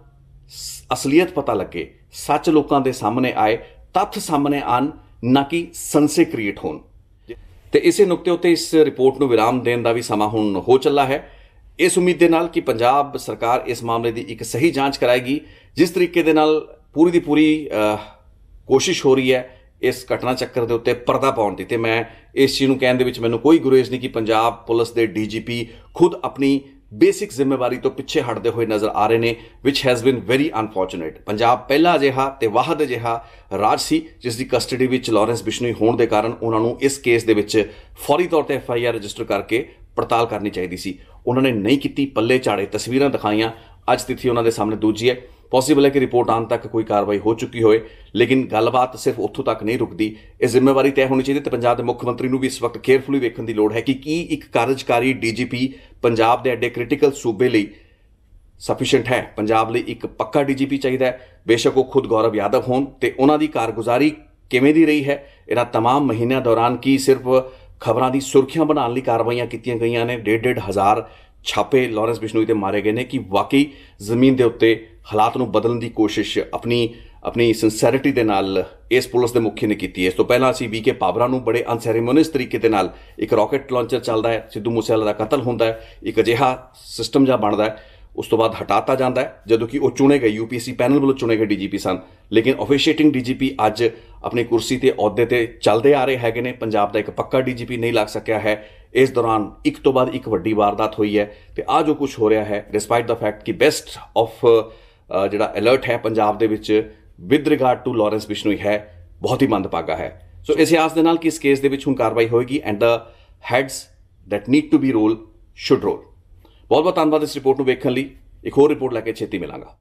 ਅਸਲੀਅਤ ਪਤਾ ਲੱਗੇ ਸੱਚ ਲੋਕਾਂ ਦੇ ਸਾਹਮਣੇ ਆਏ ਤੱਥ ਸਾਹਮਣੇ ਆਣ ਨਾ ਕਿ ਸੰਸੇ ਕ੍ਰੀਏਟ ਹੋਣ ਤੇ ਇਸੇ ਨੁਕਤੇ ਉੱਤੇ ਇਸ ਰਿਪੋਰਟ ਨੂੰ ਵਿਰਾਮ ਦੇਣ ਦਾ ਵੀ ਸਮਾਂ ਹੁਣ ਹੋ ਚੱਲਾ ਹੈ ਇਸ ਉਮੀਦ ਦੇ ਨਾਲ ਕਿ ਪੰਜਾਬ ਸਰਕਾਰ ਇਸ ਮਾਮਲੇ ਦੀ ਇੱਕ ਸਹੀ ਜਾਂਚ ਕਰਾਏਗੀ ਜਿਸ ਤਰੀਕੇ ਦੇ ਨਾਲ ਪੂਰੀ ਦੀ ਪੂਰੀ ਕੋਸ਼ਿਸ਼ ਹੋ ਰਹੀ ਹੈ ਇਸ ਘਟਨਾ ਚੱਕਰ ਦੇ ਉੱਤੇ ਪਰਦਾ ਪਾਉਣ ਦੀ ਤੇ ਮੈਂ ਇਸ ਚੀਜ਼ ਨੂੰ ਕਹਿਣ ਦੇ ਵਿੱਚ ਮੈਨੂੰ ਕੋਈ ਗੁਰੇਜ਼ ਨਹੀਂ ਕਿ ਪੰਜਾਬ ਪੁਲਿਸ ਦੇ ਡੀਜੀਪੀ ਖੁਦ ਆਪਣੀ ਬੇਸਿਕ ਜ਼ਿੰਮੇਵਾਰੀ ਤੋਂ ਪਿੱਛੇ ਹਟਦੇ ਹੋਏ ਨਜ਼ਰ ਆ ਰਹੇ ਨੇ which has been very unfortunate Punjab ਪਹਿਲਾ ਜਿਹਾ ਤੇ ਵਾਹਦ ਜਿਹਾ ਰਾਜ ਸੀ ਜਿਸ ਦੀ ਕਸਟਡੀ ਵਿੱਚ ਲਾਰੈਂਸ ਬਿਸ਼ਨੋਈ ਹੋਣ ਦੇ ਕਾਰਨ ਉਹਨਾਂ ਨੂੰ ਇਸ ਕੇਸ ਦੇ ਵਿੱਚ ਫੌਰੀ ਤੌਰ ਤੇ ਐਫ ਆਈ ਆਰ ਰਜਿਸਟਰ ਕਰਕੇ ਪੜਤਾਲ ਕਰਨੀ ਚਾਹੀਦੀ ਸੀ ਉਹਨਾਂ ਨੇ ਨਹੀਂ ਕੀਤੀ ਪੱਲੇ ਝਾੜੇ ਤਸਵੀਰਾਂ ਦਿਖਾਈਆਂ ਅੱਜ ਤਿਥੀ ਉਹਨਾਂ ਦੇ ਸਾਹਮਣੇ ਦੂਜੀ ਹੈ ਪੋਸੀਬਲ ਹੈ ਕਿ ਰਿਪੋਰਟ ਆਉਣ ਤੱਕ ਕੋਈ ਕਾਰਵਾਈ ਹੋ ਚੁੱਕੀ ਹੋਵੇ ਲੇਕਿਨ ਗੱਲਬਾਤ ਸਿਰਫ ਉੱਥੋਂ ਤੱਕ ਨਹੀਂ ਰੁਕਦੀ ਇਹ ਜ਼ਿੰਮੇਵਾਰੀ ਤੈਅ ਹੋਣੀ ਚਾਹੀਦੀ ਤੇ ਪੰਜਾਬ ਦੇ ਮੁੱਖ ਮੰਤਰੀ ਨੂੰ ਵੀ ਇਸ ਵਕਤ ਕੇਅਰਫੁਲੀ ਵੇਖਣ ਦੀ ਲੋੜ ਹੈ ਕਿ ਕੀ ਇੱਕ ਕਾਰਜਕਾਰੀ ਡੀਜੀਪੀ ਪੰਜਾਬ ਦੇ ਐਡੇ ਕ੍ਰਿਟੀਕਲ ਸੂਬੇ ਲਈ ਸਫੀਸ਼ੀਐਂਟ ਹੈ ਪੰਜਾਬ ਲਈ ਇੱਕ ਪੱਕਾ ਡੀਜੀਪੀ ਚਾਹੀਦਾ ਹੈ ਬੇਸ਼ੱਕ ਉਹ ਖੁਦ ਗੌਰਵ ਯਾਦਵ ਹੋਣ ਤੇ ਉਹਨਾਂ ਦੀ ਕਾਰਗੁਜ਼ਾਰੀ ਕਿਵੇਂ ਦੀ ਰਹੀ ਹੈ ਇਹਨਾਂ तमाम ਮਹੀਨਿਆਂ ਦੌਰਾਨ ਕੀ ਸਿਰਫ ਖਬਰਾਂ ਦੀ ਸੁਰਖੀਆਂ ਬਣਾਉਣ ਲਈ ਕਾਰਵਾਈਆਂ ਕੀਤੀਆਂ ਗਈਆਂ ਨੇ 1.5 ਹਜ਼ਾਰ ਛਾਪੇ ਲਾਰੈਂਸ ਬਿਸ਼ਨੋਈ ਤੇ ਮਾਰੇ ਗਏ ਨੇ ਕਿ ਵਾਕਈ ਜ਼ਮੀਨ ਦੇ ਉੱਤੇ ਹਾਲਾਤ ਨੂੰ ਬਦਲਣ ਦੀ ਕੋਸ਼ਿਸ਼ ਆਪਣੀ ਆਪਣੀ ਸਿੰਸੈਰਿਟੀ ਦੇ ਨਾਲ ਇਸ ਪੁਲਿਸ ਦੇ ਮੁਖੀ ਨੇ ਕੀਤੀ ਇਸ ਤੋਂ ਪਹਿਲਾਂ ਅਸੀਂ ਵੀਕੇ ਪਾਵਰਾ ਨੂੰ ਬੜੇ ਅਨਸੈਰੀਮੋਨੀਅਸ ਤਰੀਕੇ ਦੇ ਨਾਲ ਇੱਕ ਰਾਕਟ ਲਾਂਚਰ ਚੱਲਦਾ ਹੈ ਸਿੱਧੂ ਮੂਸੇਵਾਲਾ ਦਾ ਕਤਲ ਹੁੰਦਾ ਹੈ ਇੱਕ ਅਜਿਹਾ ਸਿਸਟਮ ਜਾਂ ਬਣਦਾ ਹੈ ਉਸ ਤੋਂ ਬਾਅਦ ਹਟਾਤਾ ਜਾਂਦਾ ਹੈ ਜਦੋਂ ਕਿ ਉਹ ਚੁਣੇ ਗਏ ਯੂਪੀਸੀ ਪੈਨਲ ਵੱਲੋਂ ਚੁਣੇ ਗਏ ਡੀਜੀਪੀ ਸਨ ਲੇਕਿਨ ਆਫੀਸ਼ੀਏਟਿੰਗ ਡੀਜੀਪੀ ਅੱਜ ਆਪਣੀ ਕੁਰਸੀ ਤੇ ਅਹੁਦੇ ਤੇ ਚੱਲਦੇ ਆ ਰਹੇ ਹੈਗੇ ਨੇ ਪੰਜਾਬ ਦਾ ਇੱਕ ਪੱਕਾ ਡੀਜੀਪੀ ਨਹੀਂ ਲੱਗ ਸਕਿਆ ਹੈ ਇਸ ਦੌਰਾਨ ਇੱਕ ਤੋਂ ਬਾਅਦ ਇੱਕ ਵੱਡੀ ਵਾਰਦਾਤ ਹੋਈ ਹੈ ਤੇ ਆ ਜੋ ਕੁਝ ਹੋ ਰਿਹਾ ਹੈ ਡਿਸਪਾਈਟ ਦਾ ਫੈਕਟ ਕਿ ਬੈਸਟ ਆਫ ਜਿਹੜਾ ਅਲਰਟ ਹੈ ਪੰਜਾਬ ਦੇ ਵਿੱਚ with regard to Lawrence Bishnoi ਹੈ ਬਹੁਤ ਹੀ ਮੰਦਭਾਗਾ ਹੈ ਸੋ ਇਸ ਆਸ ਦੇ ਨਾਲ ਕਿ ਇਸ ਕੇਸ ਦੇ ਵਿੱਚ ਹੁਣ ਕਾਰਵਾਈ ਹੋਏਗੀ and the heads that need to be roll should roll ਬਹੁਤ ਬਹੁਤ ਧੰਨਵਾਦ ਇਸ ਰਿਪੋਰਟ ਨੂੰ ਵੇਖਣ ਲਈ ਇੱਕ ਹੋਰ ਰਿਪੋਰਟ ਲੈ ਕੇ ਛੇਤੀ ਮਿਲਾਂਗਾ